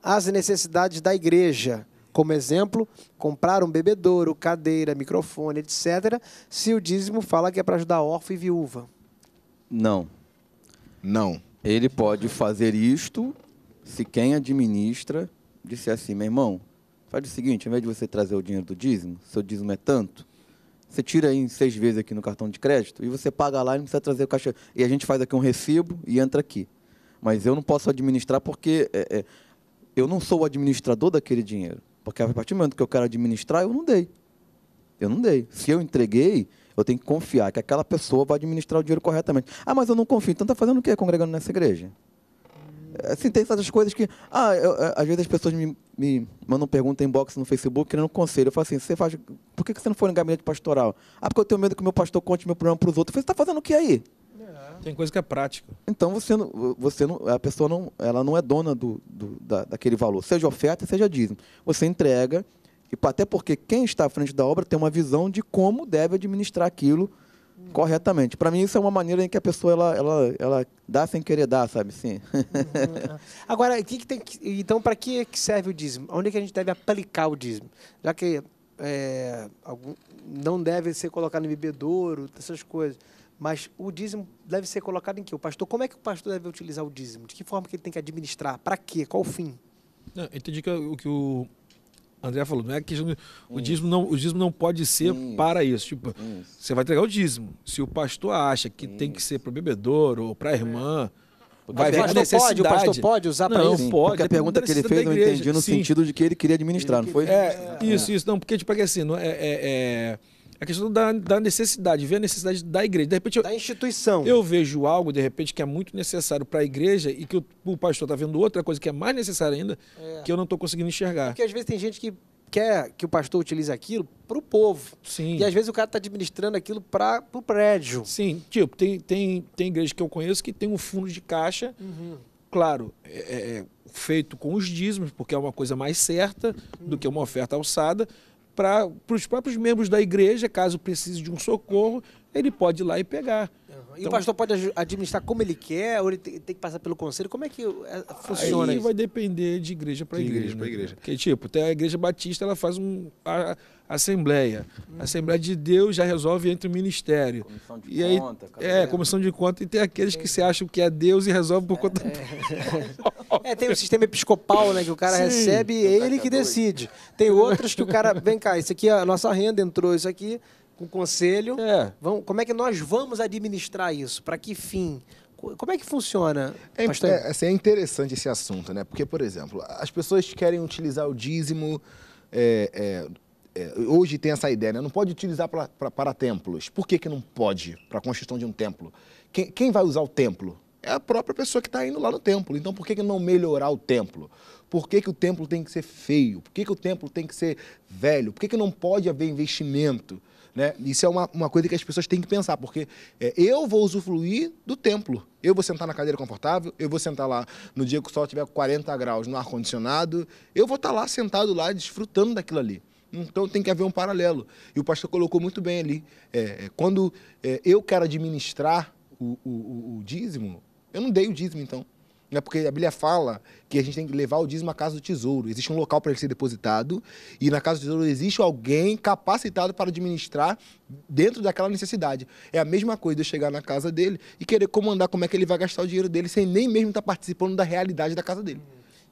as necessidades da igreja. Como exemplo, comprar um bebedouro, cadeira, microfone, etc., se o dízimo fala que é para ajudar órfão e viúva. Não. Não. Ele pode fazer isto se quem administra disser assim, meu irmão, faz o seguinte, ao invés de você trazer o dinheiro do dízimo, seu dízimo é tanto, você tira em seis vezes aqui no cartão de crédito e você paga lá e não precisa trazer o caixa. E a gente faz aqui um recibo e entra aqui. Mas eu não posso administrar porque é, é, eu não sou o administrador daquele dinheiro. Porque a partir do momento que eu quero administrar, eu não dei. Eu não dei. Se eu entreguei, eu tenho que confiar que aquela pessoa vai administrar o dinheiro corretamente. Ah, mas eu não confio. Então está fazendo o quê congregando nessa igreja? É, assim, tem essas coisas que. Ah, eu, é, às vezes as pessoas me, me mandam pergunta em box no Facebook querendo um conselho. Eu falo assim: você faz. Por que você não foi no gabinete pastoral? Ah, porque eu tenho medo que o meu pastor conte meu problema para os outros. Eu você está fazendo o que aí? Tem coisa que é prática. Então você não, você não, a pessoa não, ela não é dona do, do da, daquele valor, seja oferta, seja dízimo. Você entrega e até porque quem está à frente da obra tem uma visão de como deve administrar aquilo uhum. corretamente. Para mim isso é uma maneira em que a pessoa ela, ela, ela dá sem querer dar, sabe? Sim. Uhum. Agora, que que tem que, então para que, que serve o dízimo? Onde é que a gente deve aplicar o dízimo? Já que é, algum, não deve ser colocado no bebedouro, essas coisas. Mas o dízimo deve ser colocado em que? O pastor, como é que o pastor deve utilizar o dízimo? De que forma que ele tem que administrar? Para quê? Qual o fim? Não, entendi que o que o André falou, não é que o dízimo não, o dízimo não pode ser isso. para isso. Tipo, isso. você vai entregar o dízimo. Se o pastor acha que isso. tem que ser para o bebedor ou para a irmã, é. Vai ver necessidade. Pode, o pastor pode usar para isso? pode. Porque a é pergunta que ele fez eu entendi no Sim. sentido de que ele queria administrar, ele não foi? é, isso, é. isso. Não, porque tipo, é assim, não, é, é, é a questão da, da necessidade, ver a necessidade da igreja. De repente, eu, da instituição. Eu vejo algo, de repente, que é muito necessário para a igreja e que o, o pastor está vendo outra coisa que é mais necessária ainda, é. que eu não estou conseguindo enxergar. Porque às vezes tem gente que quer que o pastor utilize aquilo para o povo. Sim. E às vezes o cara está administrando aquilo para o prédio. Sim, tipo, tem, tem, tem igreja que eu conheço que tem um fundo de caixa, uhum. claro, é, é, é feito com os dízimos, porque é uma coisa mais certa uhum. do que uma oferta alçada, para os próprios membros da igreja, caso precise de um socorro, ele pode ir lá e pegar. Então, e o então- pastor pode administrar como ele quer, ou ele tem, que passar pelo conselho? Como é que é, funciona aí isso? vai depender de igreja para igreja. igreja, né? igreja. Porque, tipo, tem a igreja batista, ela faz um, a, a assembleia. Hum. A assembleia de Deus já resolve entre o ministério. Comissão de e aí, conta. É, é, comissão de conta. E tem aqueles que se acham que é Deus e resolve por conta... É, é tem o sistema episcopal, né? Que o cara Sim. recebe, então tá ele que decide. Tem outros que o cara... Vem cá, isso aqui é a nossa renda, entrou isso aqui com o conselho. É. Vamos, como é que nós vamos administrar isso? Para que fim? Como é que funciona? É, é, assim, é interessante esse assunto, né? Porque, por exemplo, as pessoas querem utilizar o dízimo. É, é, é, hoje tem essa ideia, né? Não pode utilizar pra, pra, para templos. Por que, que não pode para a construção de um templo? Quem, quem vai usar o templo? É a própria pessoa que está indo lá no templo. Então, por que, que não melhorar o templo? Por que, que o templo tem que ser feio? Por que, que o templo tem que ser velho? Por que, que não pode haver investimento? Né? Isso é uma, uma coisa que as pessoas têm que pensar, porque é, eu vou usufruir do templo. Eu vou sentar na cadeira confortável, eu vou sentar lá no dia que o sol tiver 40 graus no ar-condicionado, eu vou estar tá lá sentado lá, desfrutando daquilo ali. Então tem que haver um paralelo. E o pastor colocou muito bem ali. É, é quando é, eu quero administrar o, o, o dízimo, eu não dei o dízimo, então né? porque a Bíblia fala que a gente tem que levar o dízimo à casa do tesouro. Existe um local para ele ser depositado, e na casa do tesouro existe alguém capacitado para administrar dentro daquela necessidade. É a mesma coisa de eu chegar na casa dele e querer comandar como é que ele vai gastar o dinheiro dele, sem nem mesmo estar tá participando da realidade da casa dele.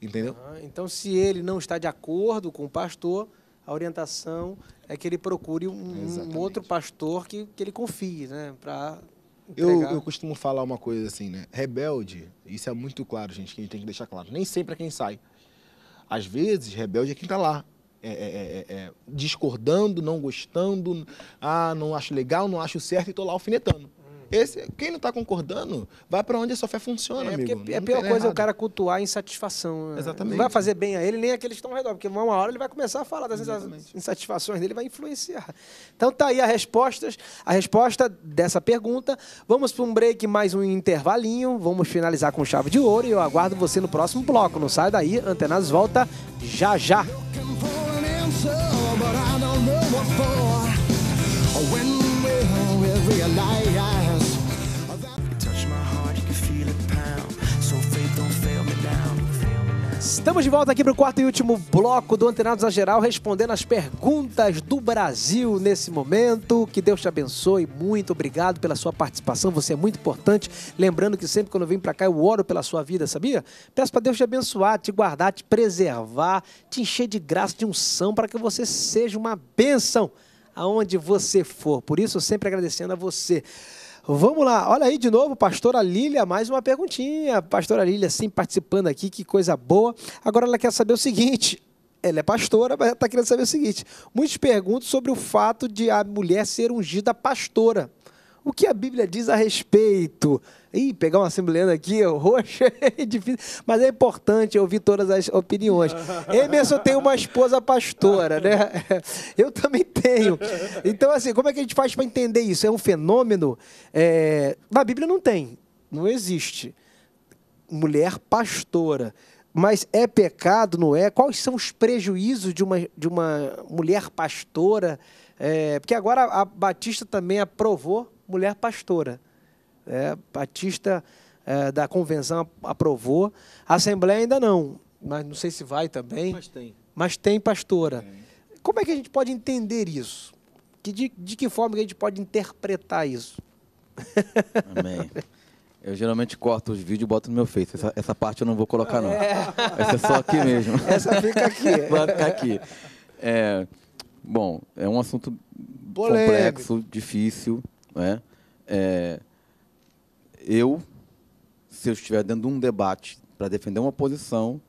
Entendeu? então, se ele não está de acordo com o pastor, a orientação é que ele procure um, um outro pastor que, que ele confie, né? Para eu, eu, costumo falar uma coisa assim, né? Rebelde, isso é muito claro, gente, que a gente tem que deixar claro. Nem sempre é quem sai. Às vezes, rebelde é quem está lá. É é, é, é, é, discordando, não gostando, ah, não acho legal, não acho certo e estou lá alfinetando. Esse, quem não está concordando, vai para onde a sua fé funciona, é, amigo. Porque é a pior coisa errado. o cara cultuar a insatisfação. Né? Exatamente. Não vai fazer bem a ele, nem aqueles que estão ao redor, porque uma hora ele vai começar a falar das Exatamente. insatisfações dele, vai influenciar. Então tá aí as respostas, a resposta dessa pergunta. Vamos para um break, mais um intervalinho, vamos finalizar com chave de ouro e eu aguardo você no próximo bloco. Não sai daí, Antenas volta já já. Estamos de volta aqui para o quarto e último bloco do Antenados a Geral, respondendo as perguntas do Brasil nesse momento. Que Deus te abençoe. Muito obrigado pela sua participação. Você é muito importante. Lembrando que sempre quando eu venho para cá, eu oro pela sua vida, sabia? Peço para Deus te abençoar, te guardar, te preservar, te encher de graça, de unção, para que você seja uma bênção aonde você for. Por isso, sempre agradecendo a você. Vamos lá, olha aí de novo, pastora Lília, mais uma perguntinha. Pastora Lília, sim, participando aqui, que coisa boa. Agora ela quer saber o seguinte: ela é pastora, mas está querendo saber o seguinte: muitos perguntam sobre o fato de a mulher ser ungida pastora o que a Bíblia diz a respeito. Ih, pegar uma assembleia aqui, roxa, é difícil. Mas é importante ouvir todas as opiniões. Emerson tem uma esposa pastora, né? Eu também tenho. Então, assim, como é que a gente faz para entender isso? É um fenômeno. É... Na Bíblia não tem, não existe. Mulher pastora. Mas é pecado, não é? Quais são os prejuízos de uma, de uma mulher pastora? É... porque agora a Batista também aprovou mulher pastora. É, Batista é, da convenção aprovou. A Assembleia ainda não, mas não sei se vai também. Mas tem. Mas tem pastora. É. Como é que a gente pode entender isso? Que de, de que forma que a gente pode interpretar isso? Amém. Eu geralmente corto os vídeos e boto no meu Face. Essa, essa parte eu não vou colocar, não. É. é só aqui mesmo. Essa fica aqui. ficar aqui. É, bom, é um assunto Polêmico. complexo, difícil. Né? É, eu, se eu estiver dentro de um debate para defender uma posição,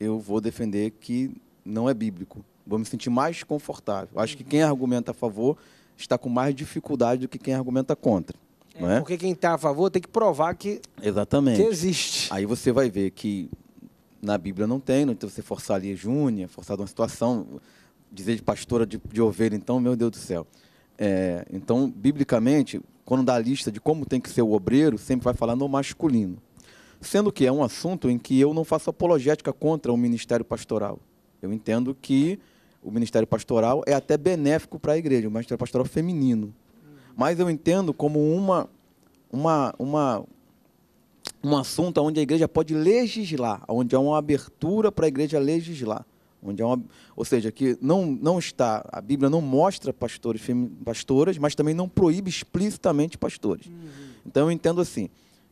eu vou defender que não é bíblico. Vou me sentir mais confortável. Acho que quem argumenta a favor está com mais dificuldade do que quem argumenta contra. É, é? Porque quem está a favor tem que provar que, Exatamente. que existe. Aí você vai ver que na Bíblia não tem, então você forçar ali Júnior, forçar uma situação, dizer de pastora de, de ovelha, então, meu Deus do céu. É, então, biblicamente, quando dá a lista de como tem que ser o obreiro, sempre vai falar no masculino. Sendo que é um assunto em que eu não faço apologética contra o ministério pastoral. Eu entendo que o ministério pastoral é até benéfico para a igreja, o ministério pastoral feminino. Mas eu entendo como uma, uma, uma, um assunto onde a igreja pode legislar, onde há uma abertura para a igreja legislar onde é uma, ou seja, que não, não está, a Bíblia não mostra pastores, pastoras, mas também não proíbe explicitamente pastores. Uhum. Então eu entendo assim,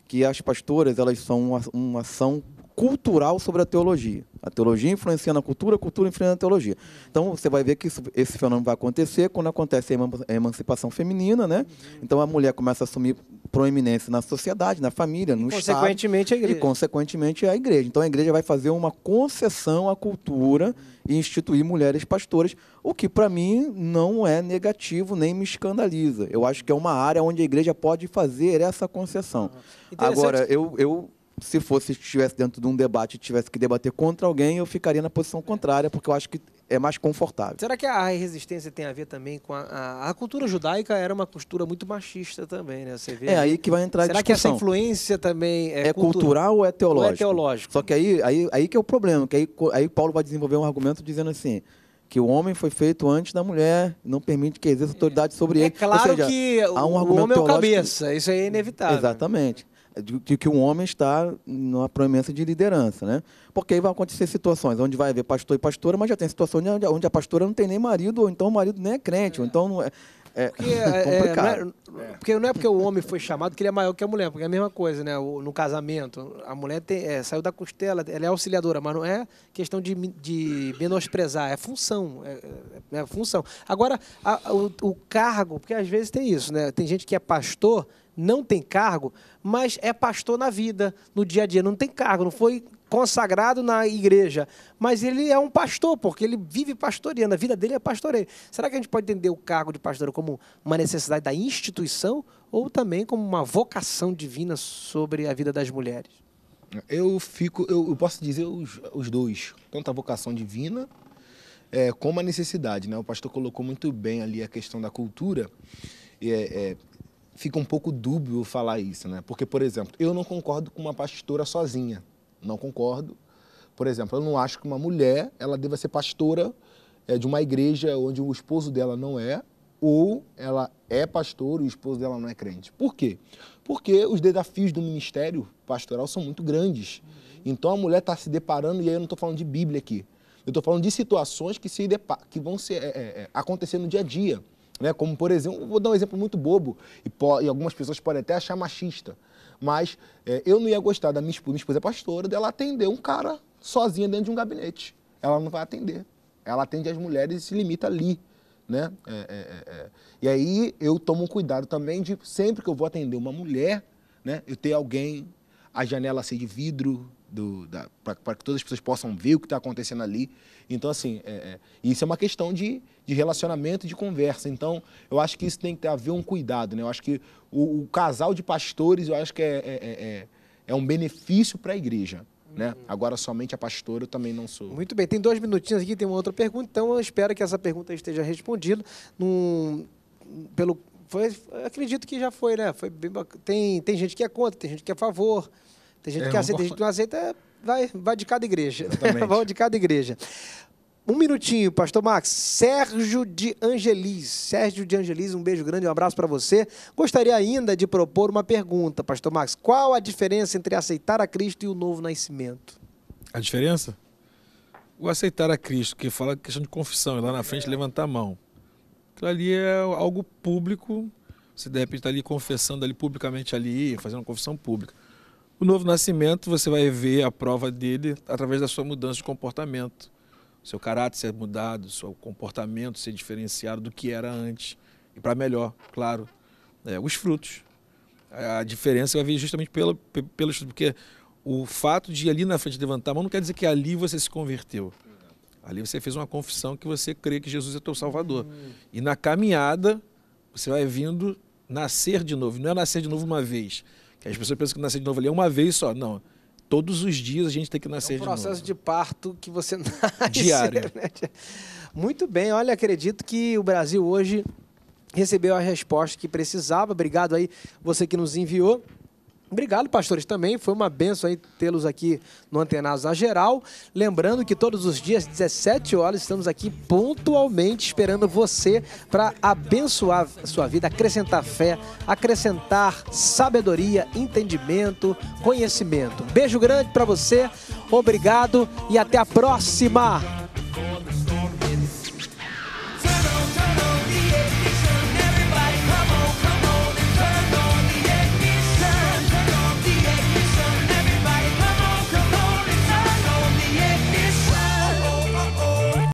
que as pastoras elas são uma, uma ação cultural sobre a teologia. A teologia influencia na cultura, a cultura influencia na teologia. Então você vai ver que isso, esse fenômeno vai acontecer quando acontece a emancipação feminina, né? Uhum. Então a mulher começa a assumir proeminência na sociedade, na família, no e, Estado. Consequentemente, a igreja. E, consequentemente, a igreja. Então, a igreja vai fazer uma concessão à cultura e instituir mulheres pastoras, o que, para mim, não é negativo nem me escandaliza. Eu acho que é uma área onde a igreja pode fazer essa concessão. Ah, Agora, eu, eu se fosse estivesse dentro de um debate e tivesse que debater contra alguém, eu ficaria na posição contrária, porque eu acho que é mais confortável. Será que a resistência tem a ver também com a, a, a cultura judaica era uma cultura muito machista também, né? Você vê. É aí que vai entrar Será a discussão. que essa influência também é, é cultural ou é teológico? Ou é teológico. Só que aí, aí, aí que é o problema, que aí, aí Paulo vai desenvolver um argumento dizendo assim, que o homem foi feito antes da mulher, não permite que exerça autoridade sobre é. ele. É claro seja, que há um o argumento homem é o cabeça, isso aí é inevitável. Exatamente de, de, que um homem está numa promessa de liderança, né? Porque aí vão acontecer situações onde vai haver pastor e pastora, mas já tem situações onde, onde a pastora não tem nem marido, ou então o marido nem é crente, é. ou então não é, é porque, complicado. É, é, não é, porque não é porque o homem foi chamado que ele é maior que a mulher, porque é a mesma coisa, né? O, no casamento, a mulher tem, é, saiu da costela, ela é auxiliadora, mas não é questão de, de menosprezar, é função, é, função. Agora, a, o, o cargo, porque às vezes tem isso, né? Tem gente que é pastor não tem cargo, mas é pastor na vida, no dia a dia. Não tem cargo, não foi consagrado na igreja, mas ele é um pastor, porque ele vive pastoreando, a vida dele é pastoreio. Será que a gente pode entender o cargo de pastor como uma necessidade da instituição ou também como uma vocação divina sobre a vida das mulheres? Eu fico, eu, eu posso dizer os, os dois, tanto a vocação divina é, como a necessidade. Né? O pastor colocou muito bem ali a questão da cultura. É, é, fica um pouco dúbio falar isso, né? Porque, por exemplo, eu não concordo com uma pastora sozinha. Não concordo. Por exemplo, eu não acho que uma mulher ela deva ser pastora é, de uma igreja onde o esposo dela não é, ou ela é pastor e o esposo dela não é crente. Por quê? Porque os desafios do ministério pastoral são muito grandes. Então a mulher está se deparando, e aí eu não estou falando de Bíblia aqui, eu estou falando de situações que, se que vão ser, é, é, é, acontecer no dia a dia. Né? Como, por exemplo, vou dar um exemplo muito bobo, e, e algumas pessoas podem até achar machista, mas é, eu não ia gostar da minha esposa, minha esposa é pastora, dela atender um cara sozinha dentro de um gabinete. Ela não vai atender. Ela atende as mulheres e se limita ali. Né? É, é, é, é. e aí eu tomo cuidado também de sempre que eu vou atender uma mulher, né, eu ter alguém, a janela ser assim de vidro, para que todas as pessoas possam ver o que está acontecendo ali. Então, assim, é, isso é uma questão de de relacionamento e de conversa. Então, eu acho que isso tem que ter a ver um cuidado, né? Eu acho que o, o casal de pastores, eu acho que é, é, é, é, é um benefício para a igreja. Né? Uhum. Agora somente a pastora eu também não sou. Muito bem, tem dois minutinhos aqui, tem uma outra pergunta, então eu espero que essa pergunta esteja respondida num, pelo foi, acredito que já foi, né? Foi bem, tem tem gente que é contra, tem gente que é a favor, tem gente é, que aceita, tem gente que não aceita, vai vai de cada igreja. Né? Vão de cada igreja. Um minutinho, Pastor Max. Sérgio de Angelis. Sérgio de Angelis, um beijo grande, um abraço para você. Gostaria ainda de propor uma pergunta, Pastor Max. Qual a diferença entre aceitar a Cristo e o novo nascimento? A diferença? O aceitar a Cristo, que fala é questão de confissão, e lá na frente é. levantar a mão. Aquilo ali é algo público. Você de repente está ali confessando ali publicamente ali, fazendo uma confissão pública. O novo nascimento, você vai ver a prova dele através da sua mudança de comportamento seu caráter ser mudado, seu comportamento ser diferenciado do que era antes e para melhor, claro. É, os frutos. A diferença vai vir justamente pelo, pelo estudo, porque o fato de ali na frente levantar a mão não quer dizer que ali você se converteu. Ali você fez uma confissão que você crê que Jesus é teu Salvador. Hum. E na caminhada, você vai vindo nascer de novo. Não é nascer de novo uma vez. Que as pessoas pensam que nascer de novo ali é uma vez só. Não. Todos os dias a gente tem que nascer de novo. É um processo de, de, parto que você nasce. Diário. Né? Muito bem, olha, acredito que o Brasil hoje recebeu a resposta que precisava. Obrigado aí você que nos enviou. Obrigado, pastores, também. Foi uma benção tê-los aqui no Antenados a Geral. Lembrando que todos os dias, 17 horas, estamos aqui pontualmente esperando você para abençoar a sua vida, acrescentar fé, acrescentar sabedoria, entendimento, conhecimento. beijo grande para você, obrigado e até a próxima!